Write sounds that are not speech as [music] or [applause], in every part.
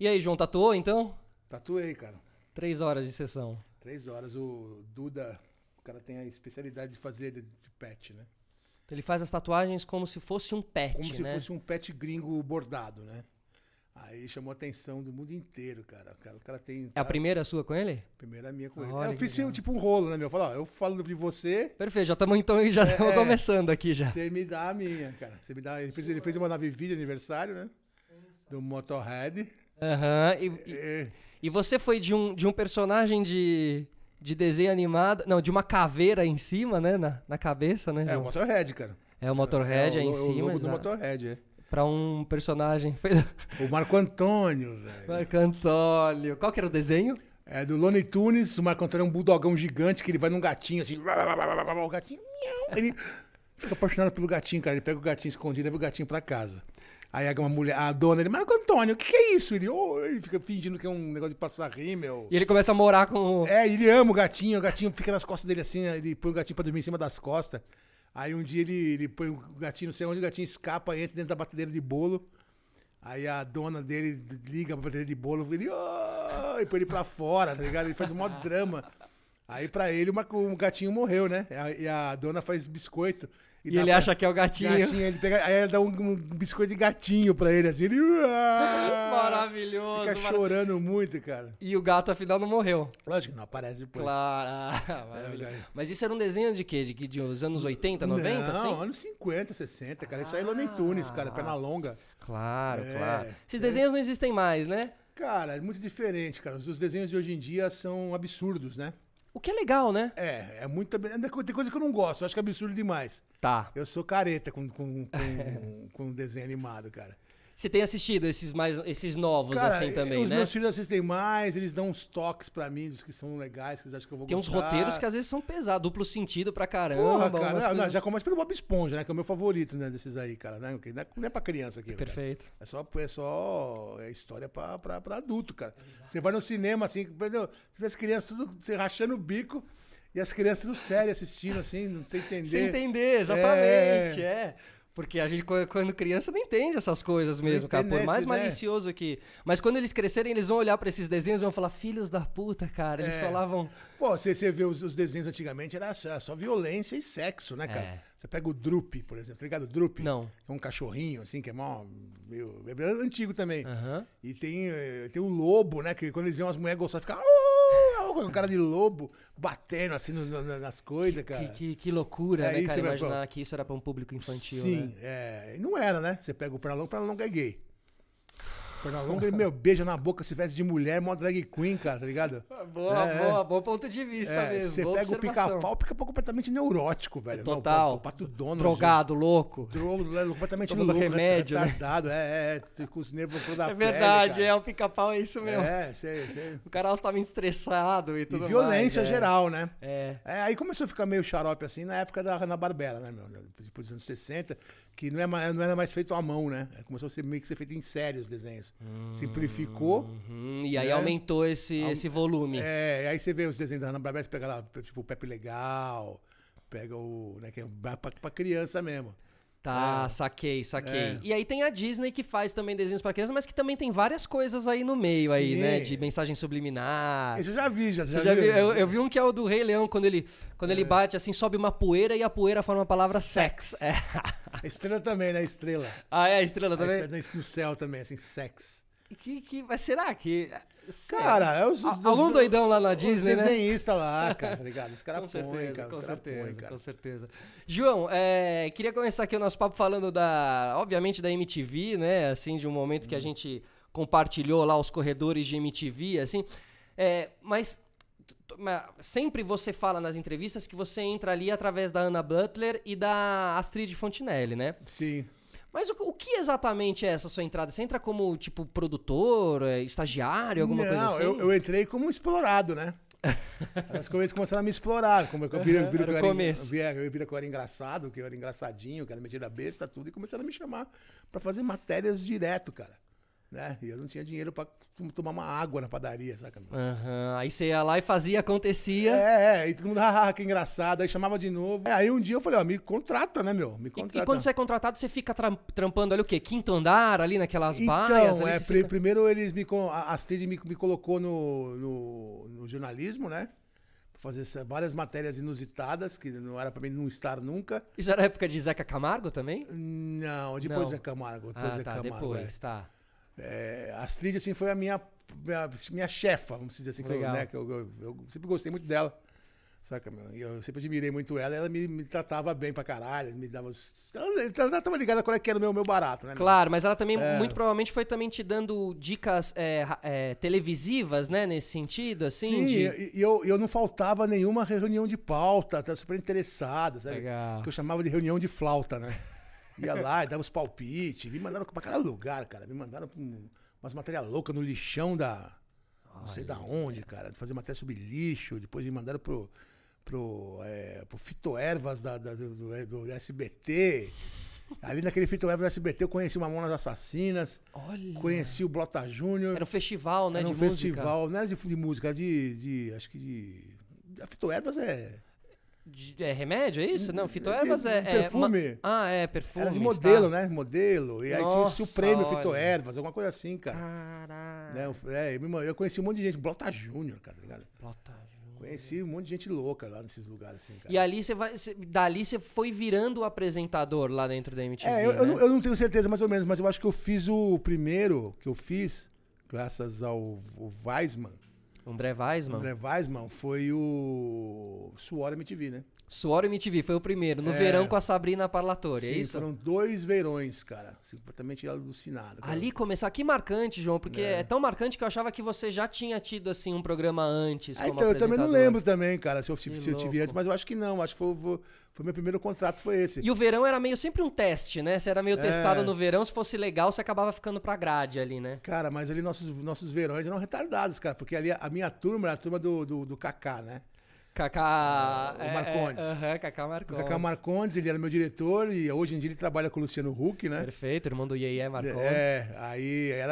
E aí, João, tatuou então? Tatuei, cara. Três horas de sessão. Três horas. O Duda, o cara tem a especialidade de fazer de, de pet, né? Então ele faz as tatuagens como se fosse um pet, como né? Como se fosse um pet gringo bordado, né? Aí chamou a atenção do mundo inteiro, cara. O cara, o cara tem. É a tá- primeira sua com ele? Primeira minha com Olha ele. É, eu fiz tipo um rolo, né, meu? Eu falo, ó, eu falo de você. Perfeito, já estamos então, já estamos [laughs] é, é. começando aqui já. Você me dá a minha, cara. Você me dá. Ele fez, ele fez uma nave vídeo aniversário, né? Do Motorhead. Aham. Uhum, e, e, é, é. e, você foi de um, de um personagem de, de desenho animado. Não, de uma caveira em cima, né? Na, na cabeça, né? É, João? É o Motorhead, cara. É o Motorhead é, em cima. É o logo do Motorhead, é. Pra um personagem. O Marco Antônio, velho. Marco Antônio. Qual que era o desenho? É do Looney Tunes. O Marco Antônio é um budogão gigante que ele vai num gatinho assim. O gatinho. Ele [laughs] fica apaixonado pelo gatinho, cara. Ele pega o gatinho escondido e leva o gatinho pra casa. Aí uma mulher, a dona, ele, Marco Antônio, o que, que, é isso? Ele, oh, ele fica fingindo que é um negócio de passar rímel. E ele começa a morar com É, ele ama o gatinho, o gatinho fica nas costas dele assim, ele põe o gatinho pra dormir em cima das costas. Aí um dia ele, ele põe o gatinho, não sei onde, o gatinho escapa, entra dentro da batedeira de bolo. Aí a dona dele liga pra batedeira de bolo, ele, oh! e põe ele pra fora, tá ligado? Ele faz um maior drama. Aí pra ele uma, gatinho morreu, né? E a, e a dona faz biscoito. E, e ele pra... acha que é o gatinho. gatinho ele pega, aí ela dá um, um, biscoito de gatinho pra ele, assim. Ele... [laughs] maravilhoso. Fica chorando muito, cara. E o gato, afinal, não morreu. Lógico que não, aparece depois. Claro. [laughs] Ah, é maravilhoso. Mas isso era um desenho de quê? De, de, de anos 80, 90, não, assim? anos 50, 60, cara. Isso aí é Looney Tunes, cara. Perna ah, longa. Claro, é, claro. É. Esses é. desenhos não existem mais, né? Cara, é muito diferente, cara. Os desenhos de hoje em dia são absurdos, né? O que é legal, né? É, é muito. Tem coisa que eu não gosto, eu acho que é absurdo demais. Tá. Eu sou careta com, com, com, [laughs] com desenho animado, cara. Você tem assistido esses mais esses novos Cara, assim também, os né? Os meus filhos assistem mais, eles dão uns toques para mim dos que são legais, que eles acham que eu vou Tem gostar. uns roteiros que às vezes são pesados, duplo sentido pra caramba. Porra, cara, não, coisas... não, já assim. começa pelo Bob Esponja, né? Que é o meu favorito, né? Desses aí, cara. Né? Não é, não é pra criança aqui. perfeito. Cara. É só, é só é história pra, para adulto, cara. Você vai no cinema, assim, você vê as crianças tudo se rachando o bico. E as crianças tudo sério assistindo, assim, não sem entender. Sem entender, exatamente, é. é. Porque a gente, quando criança, não entende essas coisas mesmo, cara. Por mais né? malicioso que. Mas quando eles crescerem, eles vão olhar para esses desenhos e vão falar, filhos da puta, cara. Eles é. falavam. Pô, você, você vê os, os, desenhos antigamente, era só, só violência e sexo, né, cara? É. Você pega o Drup, por exemplo. Tá ligado? O Drup? Não. é um cachorrinho, assim, que é mó. Meio, é antigo também. Uhum. E tem, eh, tem o lobo, né? Que quando eles veem umas mulheres de fica com um cara de lobo batendo assim no, no, nas coisas, cara. Que, que, que loucura, é, né, cara? É imaginar pra... que isso era pra um público infantil. Sim, né? é, não era, né? Você pega o Pra Longa, Pra Longa é gay. Perna longa, ele, meu, beija na boca, se veste de mulher, mó drag queen, cara, tá ligado? [laughs] Ah, boa, é, é. boa, bom ponto de vista é, mesmo. Você pega observação. o pica-pau, pica-pau é completamente neurótico, velho. Total. Não, pato dono. Drogado, gente. louco. Drogado, é, completamente Tomando louco. Né? remédio. né? é, é, com os nervos É verdade, pele, é, o pica-pau é isso mesmo. É, sei, sei. O cara estava estressado e tudo e violência mais, geral, né? É. é. Aí começou a ficar meio xarope assim na época da Rana barbera né, meu? Tipo dos anos 60, que não, é, não era mais feito à mão, né? Começou a ser meio que ser feito em séries os desenhos. Hum, Simplificou. Hum, e aí né? aumentou esse, Aum, esse volume. É, aí você vê os desenhos da Ana pega lá, tipo, o Pepe Legal, pega o. Né, que é pra, pra criança mesmo. Tá, é. saquei, saquei. É. E aí tem a Disney que faz também desenhos para crianças, mas que também tem várias coisas aí no meio Sim. aí, né? De mensagem subliminar. Isso eu já vi, já, já, já vi. Eu, eu, vi um que é o do Rei Leão, quando ele, quando é. ele bate assim, sobe uma poeira e a poeira forma a palavra sex. sex. É. Estrela também, né? Estrela. Ah, é, estrela também? A estrela no céu também, assim, sex. Que, que, mas será que. Cara, é os, os aluno doidão lá na Disney, né? desenhista lá, cara, obrigado tá Os caras certeza, cara. Com certeza, cara. com certeza. João, é, queria começar aqui o nosso papo falando da. Obviamente da MTV, né? Assim, de um momento hum. que a uhum. gente compartilhou lá os corredores de MTV, assim. É, mas sempre você fala nas entrevistas que você entra ali através da Ana Butler e da Astrid Fontinelli, né? Sim. Mas o, o, que exatamente é essa sua entrada? Você entra como, tipo, produtor, é, estagiário, alguma não, coisa assim? Não, eu, assim? eu, entrei como explorado, né? [laughs] As coisas começaram a me explorar. Como eu, vi vira, eu, eu, eu, que eu era engraçado, que eu era engraçadinho, que era metida besta, tudo, e começaram a me chamar para fazer matérias direto, cara né? E eu não tinha dinheiro para tomar uma água na padaria, saca? Uhum. Aí você ia lá e fazia, acontecia. É, é, e todo mundo, [laughs] ah, que engraçado. Aí chamava de novo. É, aí um dia eu falei, ó, me contrata, né, meu? Me contrata. E, e quando você é contratado, você fica tra trampando ali o quê? Quinto andar, ali naquelas então, baias? Então, é, pr fica... primeiro eles me... A Astrid me, me colocou no, no, no jornalismo, né? fazer várias matérias inusitadas, que não era para mim não estar nunca. Isso era época de Zeca Camargo também? Não, depois não. de Zeca Camargo. Depois ah, de tá, Camargo, depois, é. tá. É, a Astrid, assim, foi a minha, minha, minha chefa, vamos dizer assim, que, eu, né, que eu, eu, eu, sempre gostei muito dela. Saca, meu? E eu sempre admirei muito ela, ela me, me tratava bem pra caralho, me dava. Ela, ela tava ligada qual é que era o meu, meu barato, né? Claro, meu? mas ela também, é. muito provavelmente, foi também te dando dicas é, é, televisivas, né? Nesse sentido, assim. Sim, de... e eu, eu não faltava nenhuma reunião de pauta, tá super interessado, sabe? Legal. Que eu chamava de reunião de flauta, né? Ia lá, dava os palpites. Me mandaram pra cada lugar, cara. Me mandaram pra umas matérias loucas no lixão da. Não sei da onde, cara. Fazer matéria sobre lixo. Depois me mandaram pro. Pro, é, pro Fitoervas da, da do, do, SBT. Ali naquele Fitoervas do SBT eu conheci uma Monas Assassinas. Olha. Conheci o Blota Júnior. Era um festival, né? Era um de festival. Música. Não era de, de música, era de, de. Acho que de. A Fitoervas é. De, é remédio, é isso? Não, fitoervas é. é, é perfume. É, ah, é, perfume. Era de tá. modelo, né? Modelo. E aí Nossa, tinha o prêmio fitoervas, alguma coisa assim, cara. Caralho. Né? Eu, é, eu conheci um monte de gente. Blota Júnior, cara, tá ligado? Blota Júnior. Conheci um monte de gente louca lá nesses lugares, assim, cara. E ali você vai. Cê, dali você foi virando o apresentador lá dentro da MTV. É, eu, né? eu, não, eu, não tenho certeza, mais ou menos, mas eu acho que eu fiz o primeiro que eu fiz, graças ao, ao Weisman André Weisman. André Weisman foi o Suor MTV, né? Suor MTV, foi o primeiro, no é... verão com a Sabrina Parlatore, é Sim, é isso? foram dois verões, cara, completamente alucinado. Cara. Ali começou ah, que marcante, João, porque é. é. tão marcante que eu achava que você já tinha tido, assim, um programa antes. Ah, então, eu também não lembro também, cara, se eu, se eu tive antes, mas eu acho que não, acho que foi, foi meu primeiro contrato, foi esse. E o verão era meio sempre um teste, né? Você era meio é... testado no verão, se fosse legal, você acabava ficando pra grade ali, né? Cara, mas ali nossos, nossos verões eram retardados, cara, porque ali a minha turma era a turma do, do, do Kaká, né? Kaká. Ah, o é, Marcondes. É, aham, é, Kaká Marcondes. Kaká Marcondes, ele era meu diretor e hoje em dia ele trabalha com o Luciano Huck, né? Perfeito, irmão do Yeye Marcondes. É, aí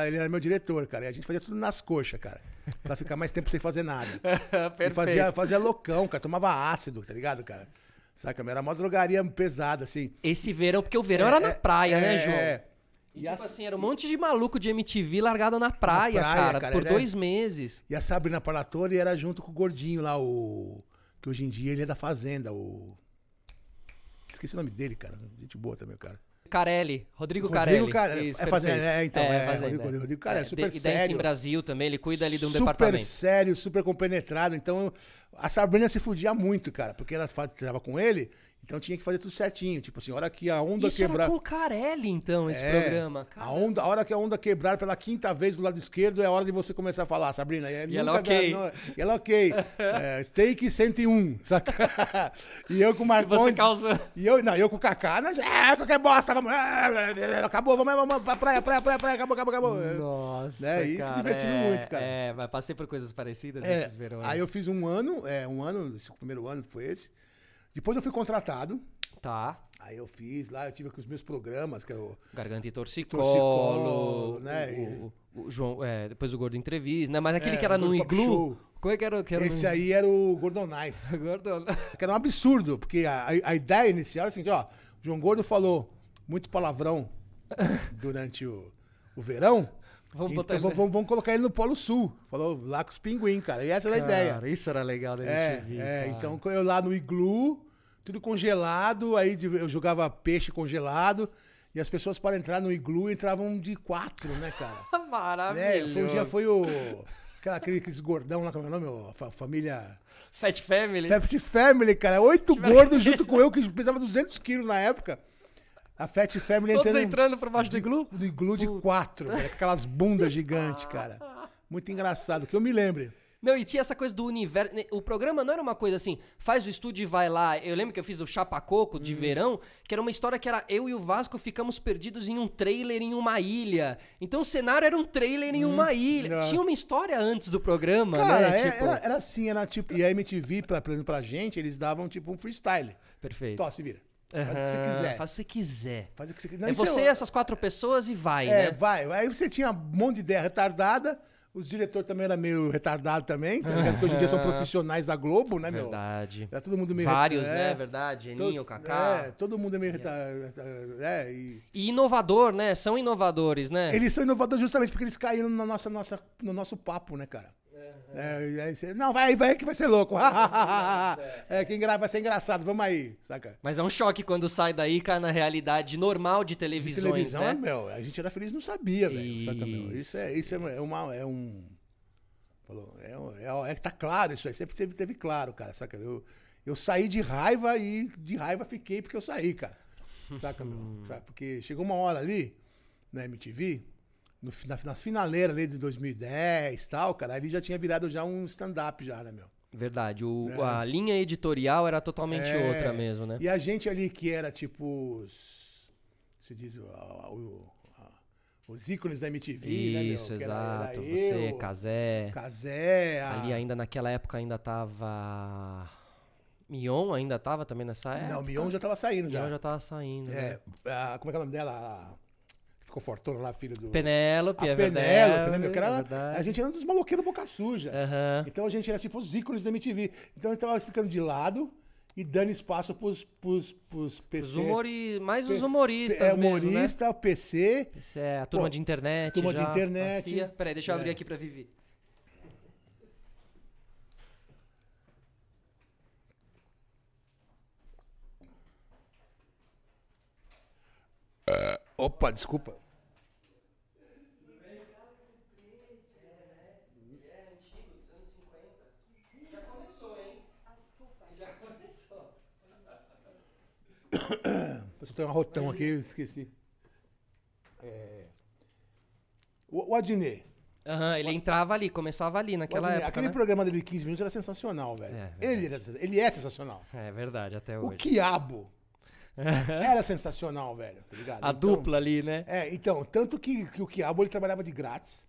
ele era meu diretor, cara. E a gente fazia tudo nas coxas, cara. Pra ficar mais tempo sem fazer nada. Perfeito. [laughs] E fazia, fazia loucão, cara. Tomava ácido, tá ligado, cara? Saca? Era uma drogaria pesada, assim. Esse verão, porque o verão é, era na praia, é, né, é, João? É. E, tipo e a... Tipo assim, era um monte de maluco de MTV largado na praia, na praia cara, cara, por é. dois era... meses. E a Sabrina Paratore era junto com o gordinho lá, o. Que hoje em dia ele é da Fazenda, o. Esqueci o nome dele, cara. Gente boa também, cara. Carelli, Rodrigo, Carelli. Rodrigo Carelli. Isso, é fazenda, é, então. É, é fazenda. Rodrigo, Rodrigo Carelli, é, é super de, sério. E em Brasil também, ele cuida ali de um super departamento. Super sério, super compenetrado. Então, a Sabrina se fudia muito, cara, porque ela tava com ele, então tinha que fazer tudo certinho. Tipo assim, a hora que a onda Isso quebrar. Era com o Carelli, então, esse é, programa, cara. A, onda, a hora que a onda quebrar pela quinta vez do lado esquerdo é a hora de você começar a falar, Sabrina. É e, ela ok. Não, e ela ok. é, take 101, saca? [laughs] e eu com o Marcos. E você causa. E eu, não, eu com o Kaká, nós. É, qualquer bosta, vamos. É, é, acabou, vamos, vamos, pra praia, praia, praia, praia, acabou, acabou, acabou. Nossa. Né? E cara, se divertindo é, muito, cara. É, mas passei por coisas parecidas nesses verões. Aí eu fiz um ano, é, um ano, esse primeiro ano foi esse. Depois eu fui contratado. Tá. Aí eu fiz lá, eu tive com os meus programas, que é o. Garganta e torcicolo. torcicolo né? O, o, o João, é, depois o Gordo Entrevista, né? Mas é, aquele é, que era no Iglu. Como é que era? Que era Esse no... aí era o Gordon Nice. [laughs] Gordon... que era um absurdo, porque a, a ideia inicial é assim: ó, o João Gordo falou muito palavrão [laughs] durante o, o verão. Vamos, então, botar ele... vamos, vamos, colocar ele no Polo Sul. Falou lá com os pinguins, cara. E essa era é a ideia. Isso era legal da é, É, cara. então eu lá no iglu, tudo congelado, aí eu jogava peixe congelado. E as pessoas para entrar no iglu entravam de quatro, né, cara? [laughs] Maravilhoso. Né? Foi um dia foi o. Aquela, aqueles gordão lá, como é o nome? Família. Fat Family. Fat Family, cara. Oito gordos junto com eu, que pesava 200 quilos na época. A Fat Family Todos entrando, entrando por baixo do iglu? Do iglu de Puta. quatro, velho, aquelas bundas gigantes, cara. Muito engraçado, que eu me lembre. Não, e tinha essa coisa do universo. Né, o programa não era uma coisa assim, faz o estúdio e vai lá. Eu lembro que eu fiz o Chapa Coco de hum. verão, que era uma história que era eu e o Vasco ficamos perdidos em um trailer em uma ilha. Então o cenário era um trailer em uma hum, ilha. Não. Tinha uma história antes do programa, Cara, né? É, tipo... era, era assim, era tipo. E a MTV, pra, pra gente, eles davam tipo um freestyle. Perfeito. Tó, se vira. Uhum, faz o que você quiser. Faz o que você é quiser. e você é essas quatro pessoas e vai, é, né? vai. Aí você tinha um monte de ideia retardada. Os diretores também eram meio retardados também, tá ligado? hoje em dia são profissionais da Globo, né, meu? Verdade. Era tá todo mundo meio Vários, é. né? Verdade. Geninho Kaká. É, todo mundo é meio retardado. É, e... e... inovador, né? São inovadores, né? Eles são inovadores justamente porque eles caíram na nossa, nossa, no nosso papo, né, cara? É, não, vai, vai que vai ser louco. [laughs] É, quem grava vai ser engraçado, vamos aí, saca? Mas é um choque quando sai daí, cara, na realidade normal de televisões, de televisão, né? É, meu, a gente era feliz não sabia, velho, saca, meu? Isso é, isso é, uma, é um... Falou, é, é, é, tá claro isso aí, sempre teve, teve claro, cara, saca? Eu, eu saí de raiva e de raiva fiquei porque eu saí, cara. Saca, meu? [laughs] Saca? Porque chegou uma hora ali, na MTV, no, na, nas finaleiras ali de 2010 e tal, cara, ali já tinha virado já um stand-up já, né, meu? Verdade. O, né? A linha editorial era totalmente é, outra mesmo, né? E a gente ali que era tipo. Os, se diz. O, o, os ícones da MTV, né, Isso, né, exato. Era, era Você, Casé. Casé. A... Ali ainda naquela época ainda tava. Mion ainda tava também nessa época? Não, Mion já tava saindo já. Mion já tava saindo. É, né? a, como é que é o nome dela? ficou fortona lá, filho do. Penélope, a é Penélope, né, meu? era, é a gente era um dos maloqueiros boca suja. Uhum. Então a gente era tipo os ícones da MTV. Então a gente tava ficando de lado e dando espaço pros, pros, pros PC. Os humori... Mais os humoristas É, humorista, mesmo, né? o PC. Isso é, a turma pô, de internet. Turma já, de internet. Macia. Peraí, deixa eu é. abrir aqui pra Vivi. Uh, opa, desculpa. Já começou, hein? Ah, desculpa. Já começou. [coughs] Eu tenho um rotão aqui, eu esqueci. É... O, o Adnet. Aham, ele entrava ali, começava ali naquela Adnet, época. Aquele né? programa dele de 15 minutos era sensacional, velho. É, ele, era, ele é sensacional. É verdade, até hoje. O Quiabo. [laughs] era sensacional, velho, tá ligado? A então, dupla ali, né? É, então, tanto que, que o Quiabo ele trabalhava de grátis.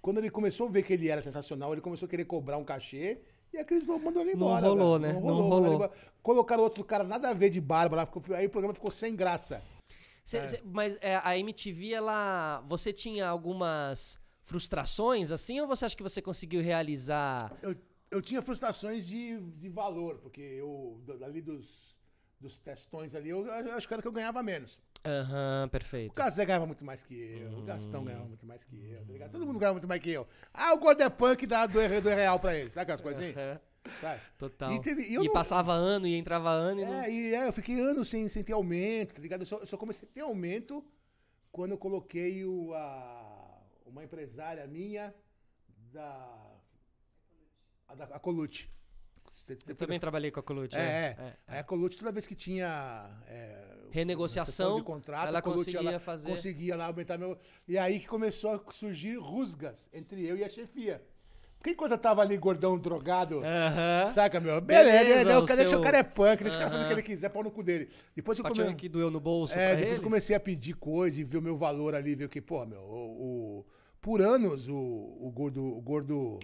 Quando ele começou a ver que ele era sensacional, ele começou a querer cobrar um cachê e a Cris mandou ele embora. Não rolou, né? Não rolou. Não rolou. rolou. Colocaram outro cara nada a ver de barba lá, porque aí o programa ficou sem graça. Cê, é. cê, mas é, a MTV, ela. Você tinha algumas frustrações assim, ou você acha que você conseguiu realizar? Eu, eu tinha frustrações de, de valor, porque eu, ali dos dos testões ali, eu, eu acho que era que eu ganhava menos. Aham, uhum, perfeito. O Casé ganhava muito mais que eu, uhum. o hum. Gastão ganhava muito mais que eu, tá ligado? Todo mundo ganhava muito mais que eu. Ah, o Gordo punk dá do, do real pra ele, sabe aquelas coisas assim? Sabe? Total. E, teve, e, e não... passava ano e entrava ano. E é, não... e é, eu fiquei anos sem, sem ter aumento, tá ligado? Eu só, eu só comecei a ter aumento quando eu coloquei o, a, uma empresária minha da. A, da, a Colute eu também trabalhei com a Colute. É, é, é, é, é. a Colute, toda vez que tinha é, renegociação de contrato, ela conseguia ela fazer. Conseguia lá aumentar meu. E aí que começou a surgir rusgas entre eu e a chefia. Porque enquanto eu tava ali gordão, drogado, uh -huh. saca, meu? Beleza, beleza né? o cara, seu... deixa o cara é punk, deixa uh -huh. o cara fazer o que ele quiser, pau no cu dele. Depois eu comecei. que doeu no bolso, É, depois eles? comecei a pedir coisa e ver o meu valor ali, ver que, pô, meu, o, o por anos o, o gordo. O gordo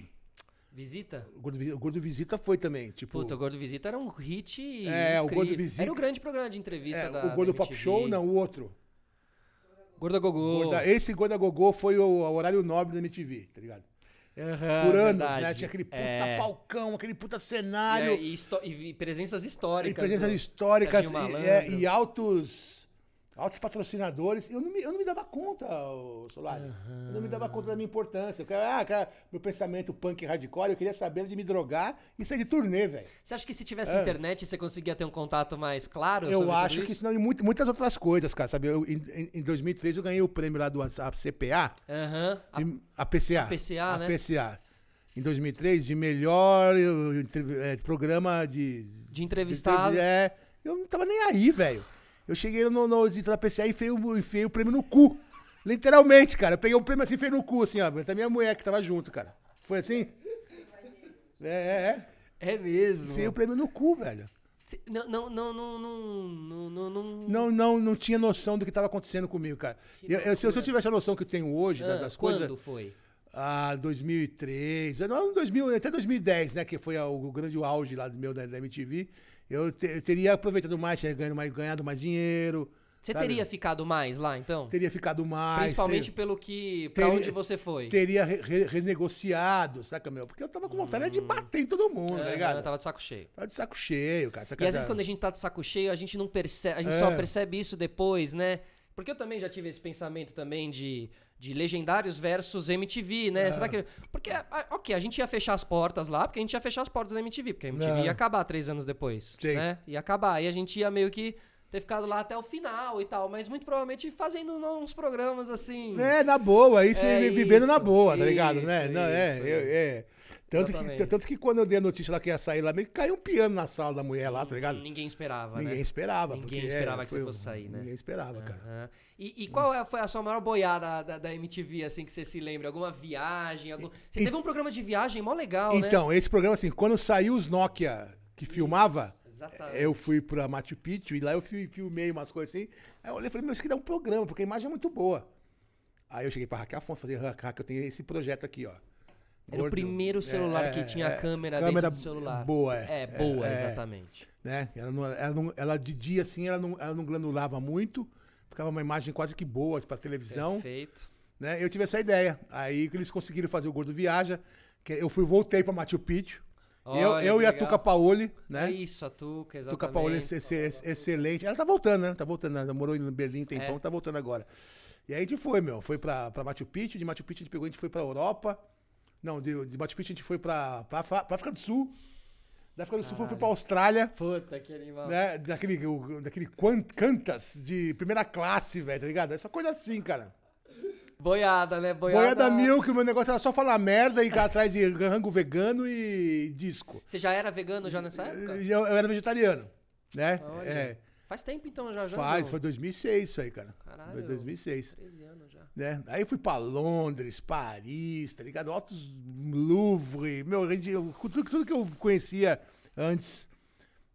Visita? O Gordo, o Gordo Visita foi também. Tipo... Puta, o Gordo Visita era um hit. É, incrível. o Gordo Visita. Era o grande programa de entrevista é, da. O Gordo da Pop Show, não, o outro. Gorda Gogô. esse Gorda Gogô foi o, horário nobre da MTV, tá ligado? Uhum, Por anos, né, verdade. né? Tinha aquele puta é. palcão, aquele puta cenário. E, e, e presenças históricas. E presenças históricas e, é, e, altos altos patrocinadores. Eu não me, eu não me dava conta, o Uhum. Eu não me dava conta da minha importância. Eu ah, cara, meu pensamento punk hardcore, eu queria saber de me drogar e sair de turnê, velho. Você acha que se tivesse é. internet você conseguia ter um contato mais claro? Eu acho que isso não, e muitas outras coisas, cara. Sabe, eu, em, em 2003 eu ganhei o prêmio lá do CPA. Uhum. A, a PCA. A PCA, a né? PCA em 2003 de melhor eu, eu, é, programa de, de entrevistado. De, é, eu não tava nem aí, velho. Eu cheguei no, no editor da PCA e enfiei, enfiei o prêmio no cu. Literalmente, cara. Eu peguei o prêmio assim, enfiei no cu, assim, ó. até minha mulher que tava junto, cara. Foi assim? É, é. É, é mesmo. Enfiei o prêmio no cu, velho. Não, não, não, não, não, não, não, não, tinha noção do que estava acontecendo comigo, cara. Eu, eu, se, eu tivesse a noção que eu tenho hoje ah, das, quando coisas. Quando foi? Ah, 2003, não, 2000, até 2010, né? Que foi o grande auge lá do meu da, da MTV. Eu, te, eu teria aproveitado mais, ganhado mais, ganhado mais dinheiro. Você sabe? teria ficado mais lá, então? Teria ficado mais. Principalmente ter... pelo que. Pra onde você foi. Teria re, re, renegociado, saca, meu? Porque eu tava com vontade hum. de bater em todo mundo, tá é, tá ligado? Eu tava de saco cheio. Tava de saco cheio, cara. Saca, e às vezes quando a gente tá de saco cheio, a gente não percebe. A gente é. só percebe isso depois, né? Porque eu também já tive esse pensamento também de de legendários versus MTV, né? É. Será que. Porque, ok, a gente ia fechar as portas lá, porque a gente ia fechar as portas da MTV, porque a MTV é. ia acabar três anos depois. Sim. Né? Ia acabar. E a gente ia meio que ter ficado lá até o final e tal, mas muito provavelmente fazendo uns programas assim. É, na boa, isso é vivendo na boa, tá ligado? Isso, né? Isso, Não, é, eu, né? é. Tanto que, tanto que quando eu dei a notícia lá que ia sair lá, meio que caiu um piano na sala da mulher lá, tá ligado? Ninguém esperava, né? Ninguém né? esperava. Ninguém é, esperava é, que você fosse sair, né? Ninguém esperava, uhum. cara. E, e qual é, foi a sua maior boiada da, da, MTV, assim, que você se lembra? Alguma viagem? Algum... Você e, teve um programa de viagem mó legal, então, né? Então, esse programa, assim, quando saiu os Nokia que filmava... Exatamente. Eu fui pra Machu Picchu e lá eu fui, filmei umas coisas assim. Aí eu olhei e falei, meu, isso aqui dá um programa, porque a imagem é muito boa. Aí eu cheguei pra Raquel Afonso falei, Raquel, eu tenho esse projeto aqui, ó. Era o primeiro celular é, que tinha é, a câmera, é. câmera dentro do celular. Boa, é. É, boa, é, é, exatamente. Né? Ela, não, ela, não, ela, de dia, assim, ela não, ela não granulava muito. Ficava uma imagem quase que boa para televisão. Perfeito. Né? Eu tive essa ideia. Aí eles conseguiram fazer o Gordo Viaja. Que eu fui, voltei para Machu Picchu eu, eu e a Tuca Paoli, né? É isso, a Tuca, exatamente. Tuca Paoli, é é excelente. Ela tá voltando, né? Tá voltando, ela morou em Berlim tem tempão, é. tá voltando agora. E aí a gente foi, meu. Foi pra, pra Machu Picchu, de Machu Picchu a gente pegou, a gente foi pra Europa. Não, de, de Machu Picchu a gente foi pra, pra, pra África do Sul. Da África do Sul Caralho. foi pra Austrália. Puta, que animal. Né? Daquele, o, daquele quant, cantas de primeira classe, velho, tá ligado? É só coisa assim, cara. Boiada, né? Boiada... Boiada é que o meu negócio era só falar merda e ir atrás de rango vegano e disco. Você já era vegano já nessa época? Eu, eu era vegetariano, né? Olha. É. Faz tempo então já, já Faz, viu? foi 2006 isso aí, cara. Caralho. Foi 2006. 13 anos já. Né? Aí fui pra Londres, Paris, tá ligado? Altos Louvre, meu, tudo, tudo que eu conhecia antes,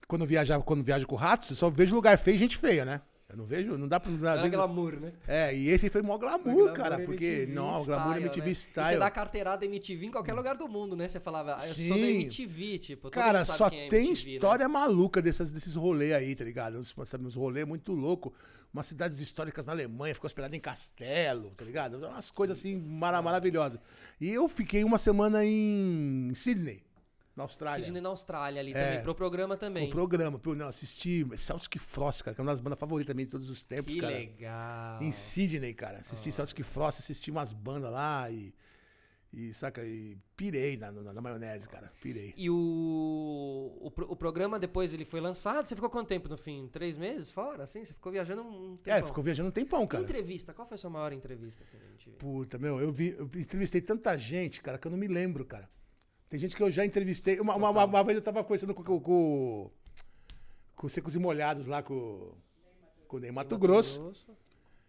quando viajava, quando viajo com ratos, só vejo lugar feio e gente feia, né? Eu não vejo, não dá pra. Às é Era glamour, né? É, e esse foi mó glamour, glamour cara, porque. MTV não, glamour MTV né? Style. E você dá carteirada MTV em qualquer hum. lugar do mundo, né? Você falava, ah, eu Sim. sou da MTV, tipo. cara, só é tem MTV, né? história né? maluca dessas, desses rolês aí, tá ligado? Uns, uns rolês muito louco. Umas cidades históricas na Alemanha, ficou hospedado em castelo, tá ligado? Umas coisas assim mara maravilhosas. E eu fiquei uma semana em Sydney. Na Austrália. Sidney na Austrália ali é, também, pro programa também. Pro programa, pro, não, assisti Celtic Frost, cara, que é uma das bandas favoritas também de todos os tempos, que cara. Que legal. Em Sidney, cara, assisti oh. Celtic Frost, assisti umas bandas lá e... E, saca, e pirei na, na, na, maionese, cara. Pirei. E o, o, o, programa depois ele foi lançado. Você ficou quanto tempo no fim? Três meses fora, assim? Você ficou viajando um é, tempão. É, ficou viajando um tempão, cara. E entrevista, qual foi a sua maior entrevista? Assim, Puta, meu, eu, vi, eu entrevistei tanta gente, cara, que eu não me lembro, cara. Tem gente que eu já entrevistei. Uma, uma, uma, uma vez eu tava conhecendo com, com, com, com Secos e Molhados lá com, com o Ney Mato, Mato Grosso.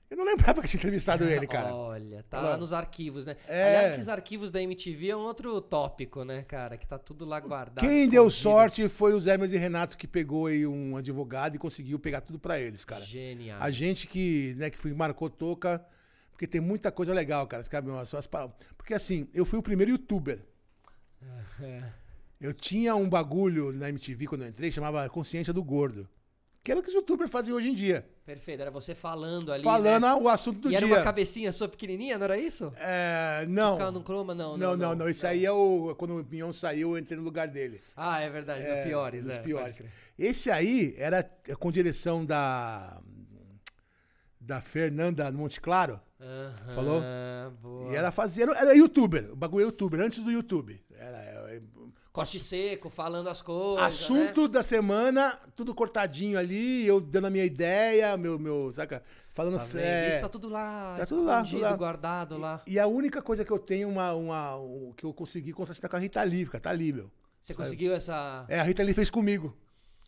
Eu não lembrava que tinha entrevistado ele, cara. Olha, tá Olha. lá nos arquivos, né? É. Aliás, esses arquivos da MTV é um outro tópico, né, cara? Que tá tudo lá guardado. Quem escondido. deu sorte foi os Hermes e Renato que pegou aí um advogado e conseguiu pegar tudo para eles, cara. Genial. A gente que, né, que foi, marcou toca, porque tem muita coisa legal, cara. porque assim, eu fui o primeiro youtuber. [laughs] Eu tinha um bagulho na MTV quando eu entrei, chamava Consciência do Gordo. Que era o que os youtubers fazem hoje em dia. Perfeito, era você falando ali. Falando né? o assunto do e dia. E era uma cabecinha sua pequenininha, não era isso? É, não. Ficava no croma, não. Não, não, não. não. Isso não. aí é o. Quando o Pinhão saiu, eu entrei no lugar dele. Ah, é verdade, é, piores. Dos é, piores. Esse aí era com direção da. Da Fernanda Monte Claro. Uhum, falou? Boa. E ela fazia. Era, youtuber, o bagulho é youtuber, antes do YouTube corte seco, falando as coisas. Assunto né? da semana, tudo cortadinho ali, eu dando a minha ideia, meu, meu, saca? Falando tá sério. É, Isso tá tudo lá, tá tudo lá, tudo lá. guardado lá. E, e, a única coisa que eu tenho, uma, uma, um, que eu consegui constatar com a Rita Lee, cara, tá ali, meu. Você sabe? conseguiu essa. É, a Rita Lee fez comigo.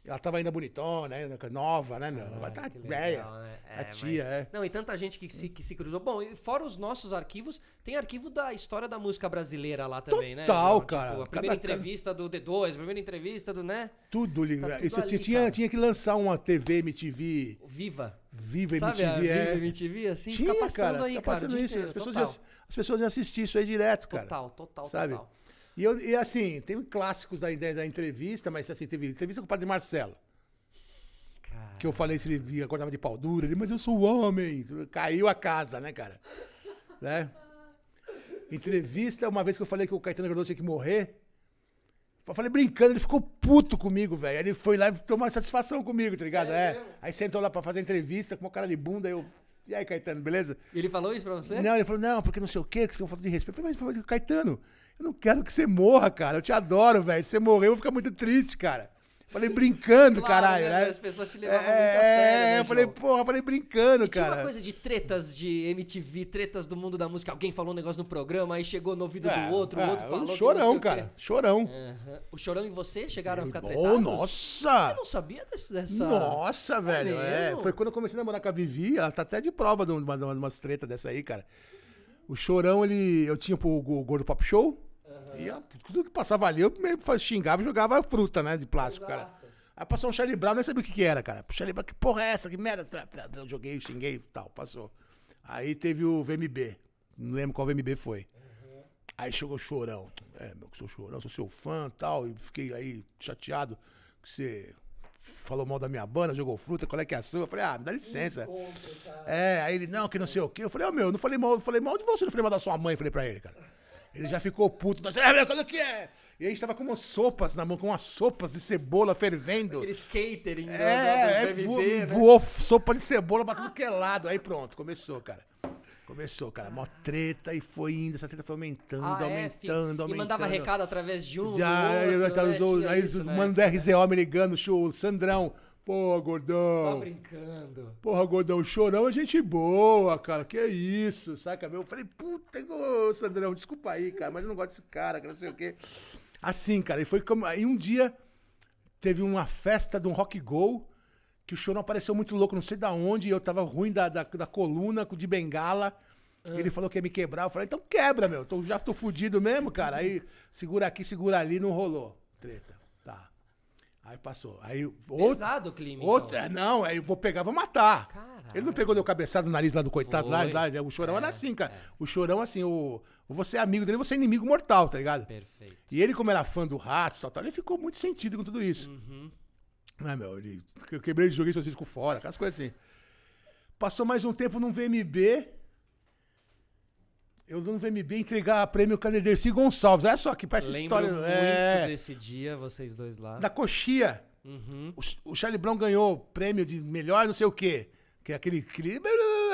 Ela tava ainda bonitona, nova, né, não, Ela ah, tá velha. Né? É, a tia, mas... é. Não, e tanta gente que se, que se cruzou. Bom, e fora os nossos arquivos, tem arquivo da história da música brasileira lá também, Total, né? Total, tipo, cara. a primeira Cada... entrevista do D2, a primeira entrevista do, né? Tudo, ligado. Tá é. Isso ali, tinha, tinha que lançar uma TV MTV. Viva. Viva Sabe MTV, é. MTV, assim, tinha, fica passando cara, aí, fica cara. Passando isso. Inteiro, as, pessoas iam, as pessoas iam assistir isso aí direto, cara. Total, total, Sabe? total. E, eu, e assim, tem clássicos da, da, da, entrevista, mas assim, teve entrevista com o padre Marcelo. Que eu falei se ele acordava de pau dura, ele, mas eu sou homem. Caiu a casa, né, cara? né? Entrevista, uma vez que eu falei que o Caetano Veloso tinha que morrer, eu falei brincando, ele ficou puto comigo, velho. Ele foi lá e tomou uma satisfação comigo, tá ligado? É. é. Aí sentou lá pra fazer entrevista com uma cara de bunda, eu e aí, Caetano, beleza? Ele falou isso pra você? Não, ele falou, não, porque não sei o quê, que você falta de respeito. Eu falei, mas Caetano, eu não quero que você morra, cara. Eu te adoro, velho. Se você morrer, eu vou ficar muito triste, cara. Falei, brincando, claro, caralho. Né? né? As pessoas se levavam é, muito a é, é, sério. É, eu falei, porra, falei brincando, e cara. Tinha uma coisa de tretas de MTV, tretas do mundo da música. Alguém falou um negócio no programa, aí chegou no ouvido é, do ah, outro, é, o ah, outro falou. Chorão, cara. O chorão. Uhum. O chorão e você chegaram a ficar bom, tretados? Nossa! Eu não sabia desse, dessa. Nossa, é velho. É, foi quando eu comecei a namorar com a Vivi, ela tá até de prova de, uma, de umas tretas dessa aí, cara. O chorão, ele. Eu tinha pro Gordo Pop Show e né? tudo que passava ali, eu meio xingava e jogava fruta, né? De plástico, Exato. cara. Aí passou um Charlie Brown, nem sabia o que, que era, cara. Charlie Brown, que porra é essa? Que merda? Eu joguei, xinguei e tal, passou. Aí teve o VMB. Não lembro qual VMB foi. Uhum. Aí chegou o chorão. É, meu, que sou chorão, sou seu fã e tal. E fiquei aí chateado que você falou mal da minha banda, jogou fruta, qual é que é a sua? Eu falei, ah, me dá licença. é, aí ele, não, que não sei o quê. Eu falei, ô oh, meu, não falei mal, eu falei mal de você, não falei mal da sua mãe, falei pra ele, cara. Ele já ficou puto. Nós, assim, ah, quando é que é? E a gente tava com umas sopas na mão, com umas sopas de cebola fervendo. Aqueles catering é, né, é, voou, né? voou sopa de cebola pra tudo que é lado. Aí pronto, começou, cara. Começou, cara, mó treta e foi indo, essa treta foi aumentando, ah, aumentando, é, aumentando. E mandava recado através de um. Já, outro, eu, eu, né? eu, aí, isso, aí né? mano do RZO me ligando, o Sandrão, Porra, gordão. Tá brincando. Porra, gordão, chorão é gente boa, cara. Que isso, saca? Meu? Eu falei, puta, ô, Sandrão, desculpa aí, cara, mas eu não gosto desse cara, que não sei o quê. Assim, cara, e foi como. Aí um dia teve uma festa de um rock go que o chorão apareceu muito louco, não sei da onde, E eu tava ruim da, da, da coluna, de bengala. Ah. Ele falou que ia me quebrar. Eu falei, então quebra, meu. Tô, já tô fudido mesmo, cara. Aí segura aqui, segura ali, não rolou. Treta. Aí passou. Aí outro, Pesado o clima. Então. Outro, então. Não, aí eu vou pegar, vou matar. Caralho. Ele não pegou, deu cabeçada no nariz lá do coitado, lá, lá. Né? O chorão é, era assim, cara. É. O chorão, assim, o, você é amigo dele, você é inimigo mortal, tá ligado? Perfeito. E ele, como era fã do rato, só tal, ele ficou muito sentido com tudo isso. Uhum. é meu, ele, eu quebrei, joguei seus discos fora, aquelas coisas assim. Passou mais um tempo num VMB, eu no VMB entregar prêmio Canederci Gonçalves. Olha só que parece Lembro história. Muito é... desse dia, vocês dois lá. Da coxia. Uhum. O, o Charlie Brown ganhou prêmio de melhor não sei o quê. Que é aquele, aquele,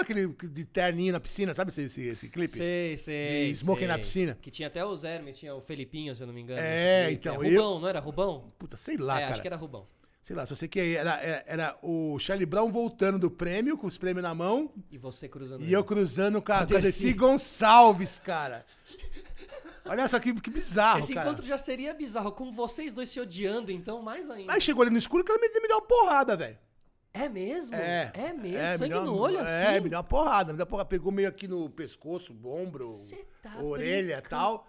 aquele de terninho na piscina, sabe esse, esse, esse clipe? Sei, sei. De smoking sei. na piscina. Que tinha até o Zerme, tinha o Felipinho, se eu não me engano. É, então. É, Rubão, eu... não era Rubão? Puta, sei lá, é, cara. acho que era Rubão. Sei lá, só sei que era, era, é, era, o Charlie Brown voltando do prêmio, com os prêmios na mão. E você cruzando. E ele. eu cruzando com a Desi Gonçalves, cara. Olha só que, que bizarro, Esse cara. encontro já seria bizarro, com vocês dois se odiando, então, mais ainda. Aí chegou ali no escuro que ela me, me deu uma porrada, velho. É mesmo? É. É mesmo? É, Sangue me no olho, assim? É, me assim? deu uma porrada, me deu uma porrada. Pegou meio aqui no pescoço, ombro, tá orelha e tal.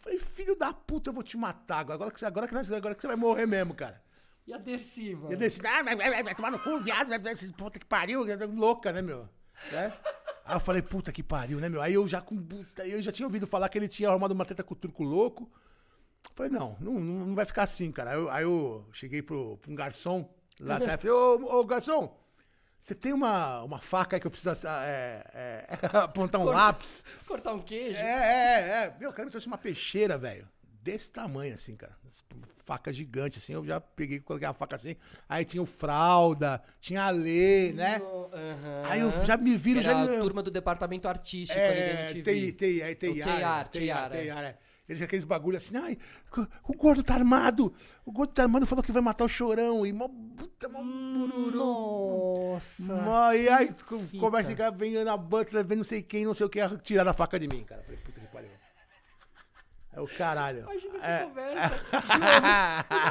Falei, filho da puta, eu vou te matar. Agora que, agora, que, agora que você vai morrer mesmo, cara. E a Dercy, mano? E a Dercy, ah, vai, vai, vai tomar no cu, viado, vai, puta que pariu, louca, né, meu? Né? [laughs] Aí eu falei, puta que pariu, né, meu? Aí eu já com. Puta, eu já tinha ouvido falar que ele tinha arrumado uma treta com o turco louco. falei, não, não, não vai ficar assim, cara. Aí eu, aí eu cheguei pro, pro um garçom lá uhum. atrás e falei, ô, ô garçom, você tem uma, uma faca aí que eu preciso é, é, [laughs] apontar um Corta, lápis? [laughs] Cortar um queijo? É, é, é. Meu, cara me trouxe uma peixeira, velho desse tamanho, assim, cara. Faca gigante, assim. Eu já peguei, coloquei a faca assim. Aí tinha o Fralda, tinha a Lê, né? Uhum. Aí eu já me viro, Era já. A turma do departamento artístico é, ali da MTV. TI, TI, é, TI. TIAR, TIAR, TIAR, né? é. eles aqueles bagulho assim, ai, o gordo tá armado. O gordo tá armado falou que vai matar o chorão. E mó puta, mó bururu. Nossa. Mó, e aí, começa a a vem Ana Butler, vem não sei quem, não sei o que, tirar a faca de mim, cara. Falei, puta é o caralho. Imagina essa é. conversa. João,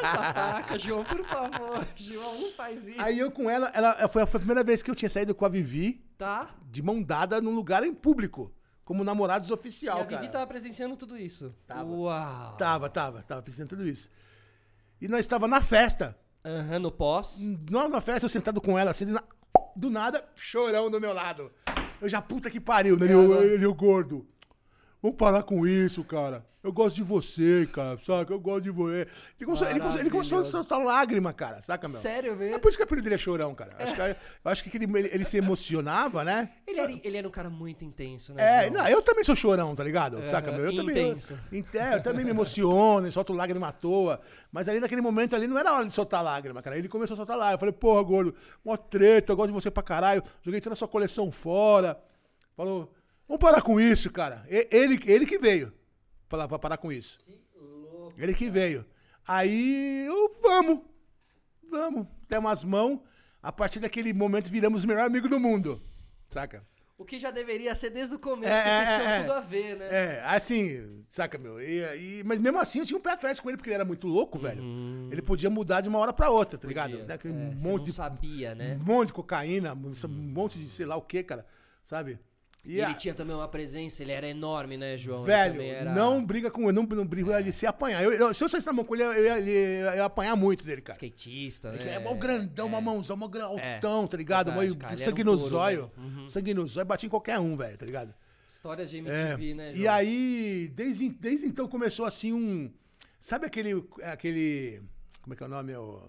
essa faca, João, por favor. João, não faz isso. Aí eu com ela, ela foi a primeira vez que eu tinha saído com a Vivi. Tá. De mão dada num lugar em público. Como namorados oficial, e a Vivi cara. tava presenciando tudo isso. Tava. Uau. Tava, tava, tava presenciando tudo isso. E nós estava na festa. Aham, uhum, no pós. Nós na festa, eu sentado com ela, assim, do nada, chorão do meu lado. Eu já, puta que pariu, né? É, ele, o gordo. Vamos parar com isso, cara. Eu gosto de você, cara, saca? Eu gosto de você. É. Ele começou, ele começou, ele começou a soltar lágrima, cara, saca, meu? Sério mesmo? É por isso que o apelido dele é chorão, cara. Acho que, eu acho que ele, ele, ele se emocionava, né? Ele era, ele era um cara muito intenso, né? É, não, eu também sou chorão, tá ligado? É, saca, meu? Eu intenso. também. Eu, é, eu também me emociono, solto lágrima à toa. Mas ali naquele momento ali não era hora de soltar lágrima, cara. Ele começou a soltar lágrima. Eu falei, porra, gordo, mó treta, eu gosto de você pra caralho. Joguei toda a sua coleção fora. Falou. Vamos parar com isso, cara. Ele, ele que veio pra, pra parar com isso. Que louco. Ele que veio. Aí, eu, vamos. Vamos. Temos as mãos. A partir daquele momento, viramos o melhor amigo do mundo. Saca? O que já deveria ser desde o começo, é, que vocês é, tinham é, tudo a ver, né? É. é, assim, saca, meu? E, e, mas mesmo assim, eu tinha um pé atrás com ele, porque ele era muito louco, velho. Hum. Ele podia mudar de uma hora pra outra, tá podia. ligado? Né, aquele é, monte não de, sabia, né? Um monte de cocaína, um uhum. monte de sei lá o que, cara, sabe? E ele a... tinha também uma presença, ele era enorme, né, João? Velho, era... não briga com ele, não, não briga é. de se apanhar. Eu, eu, se eu saísse na mão com ele, eu ia, apanhar muito dele, cara. Skatista, né? É, mó grandão, é. uma mãozão, mó é. altão, tá ligado? Verdade, cara, sangue um zóio. Uhum. Sangue no zóio, em qualquer um, velho, tá ligado? Histórias de MTV, é. né, João? E aí, desde, desde então começou assim um... Sabe aquele... aquele como é que é o nome? É, o,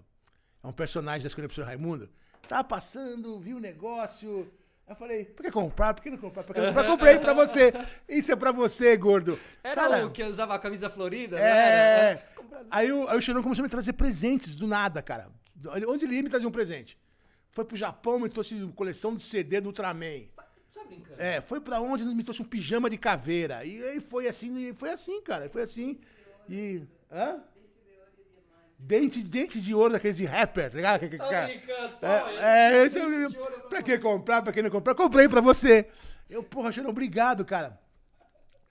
é um personagem da Escolha do Professor Raimundo. Tava tá passando, viu o negócio... Eu falei, por que comprar? Por que não comprar? Por [laughs] comprar? Comprei pra você. Isso é pra você, gordo. Era cara, o que usava a camisa florida, é... Era? É. Aí o, aí o Xenon começou a me trazer presentes do nada, cara. Onde ele ia me trazer um presente? Foi pro Japão, me trouxe coleção de CD do Ultraman. brincando? É, foi pra onde me trouxe um pijama de caveira. E aí foi assim, foi assim, cara. Foi assim. E. Hã? Dente, dente de ouro daqueles de rapper, tá ligado? Tá é, é, esse é o pra, pra quem comprar, pra quem não comprar, comprei pra você. Eu, porra, achando obrigado, cara.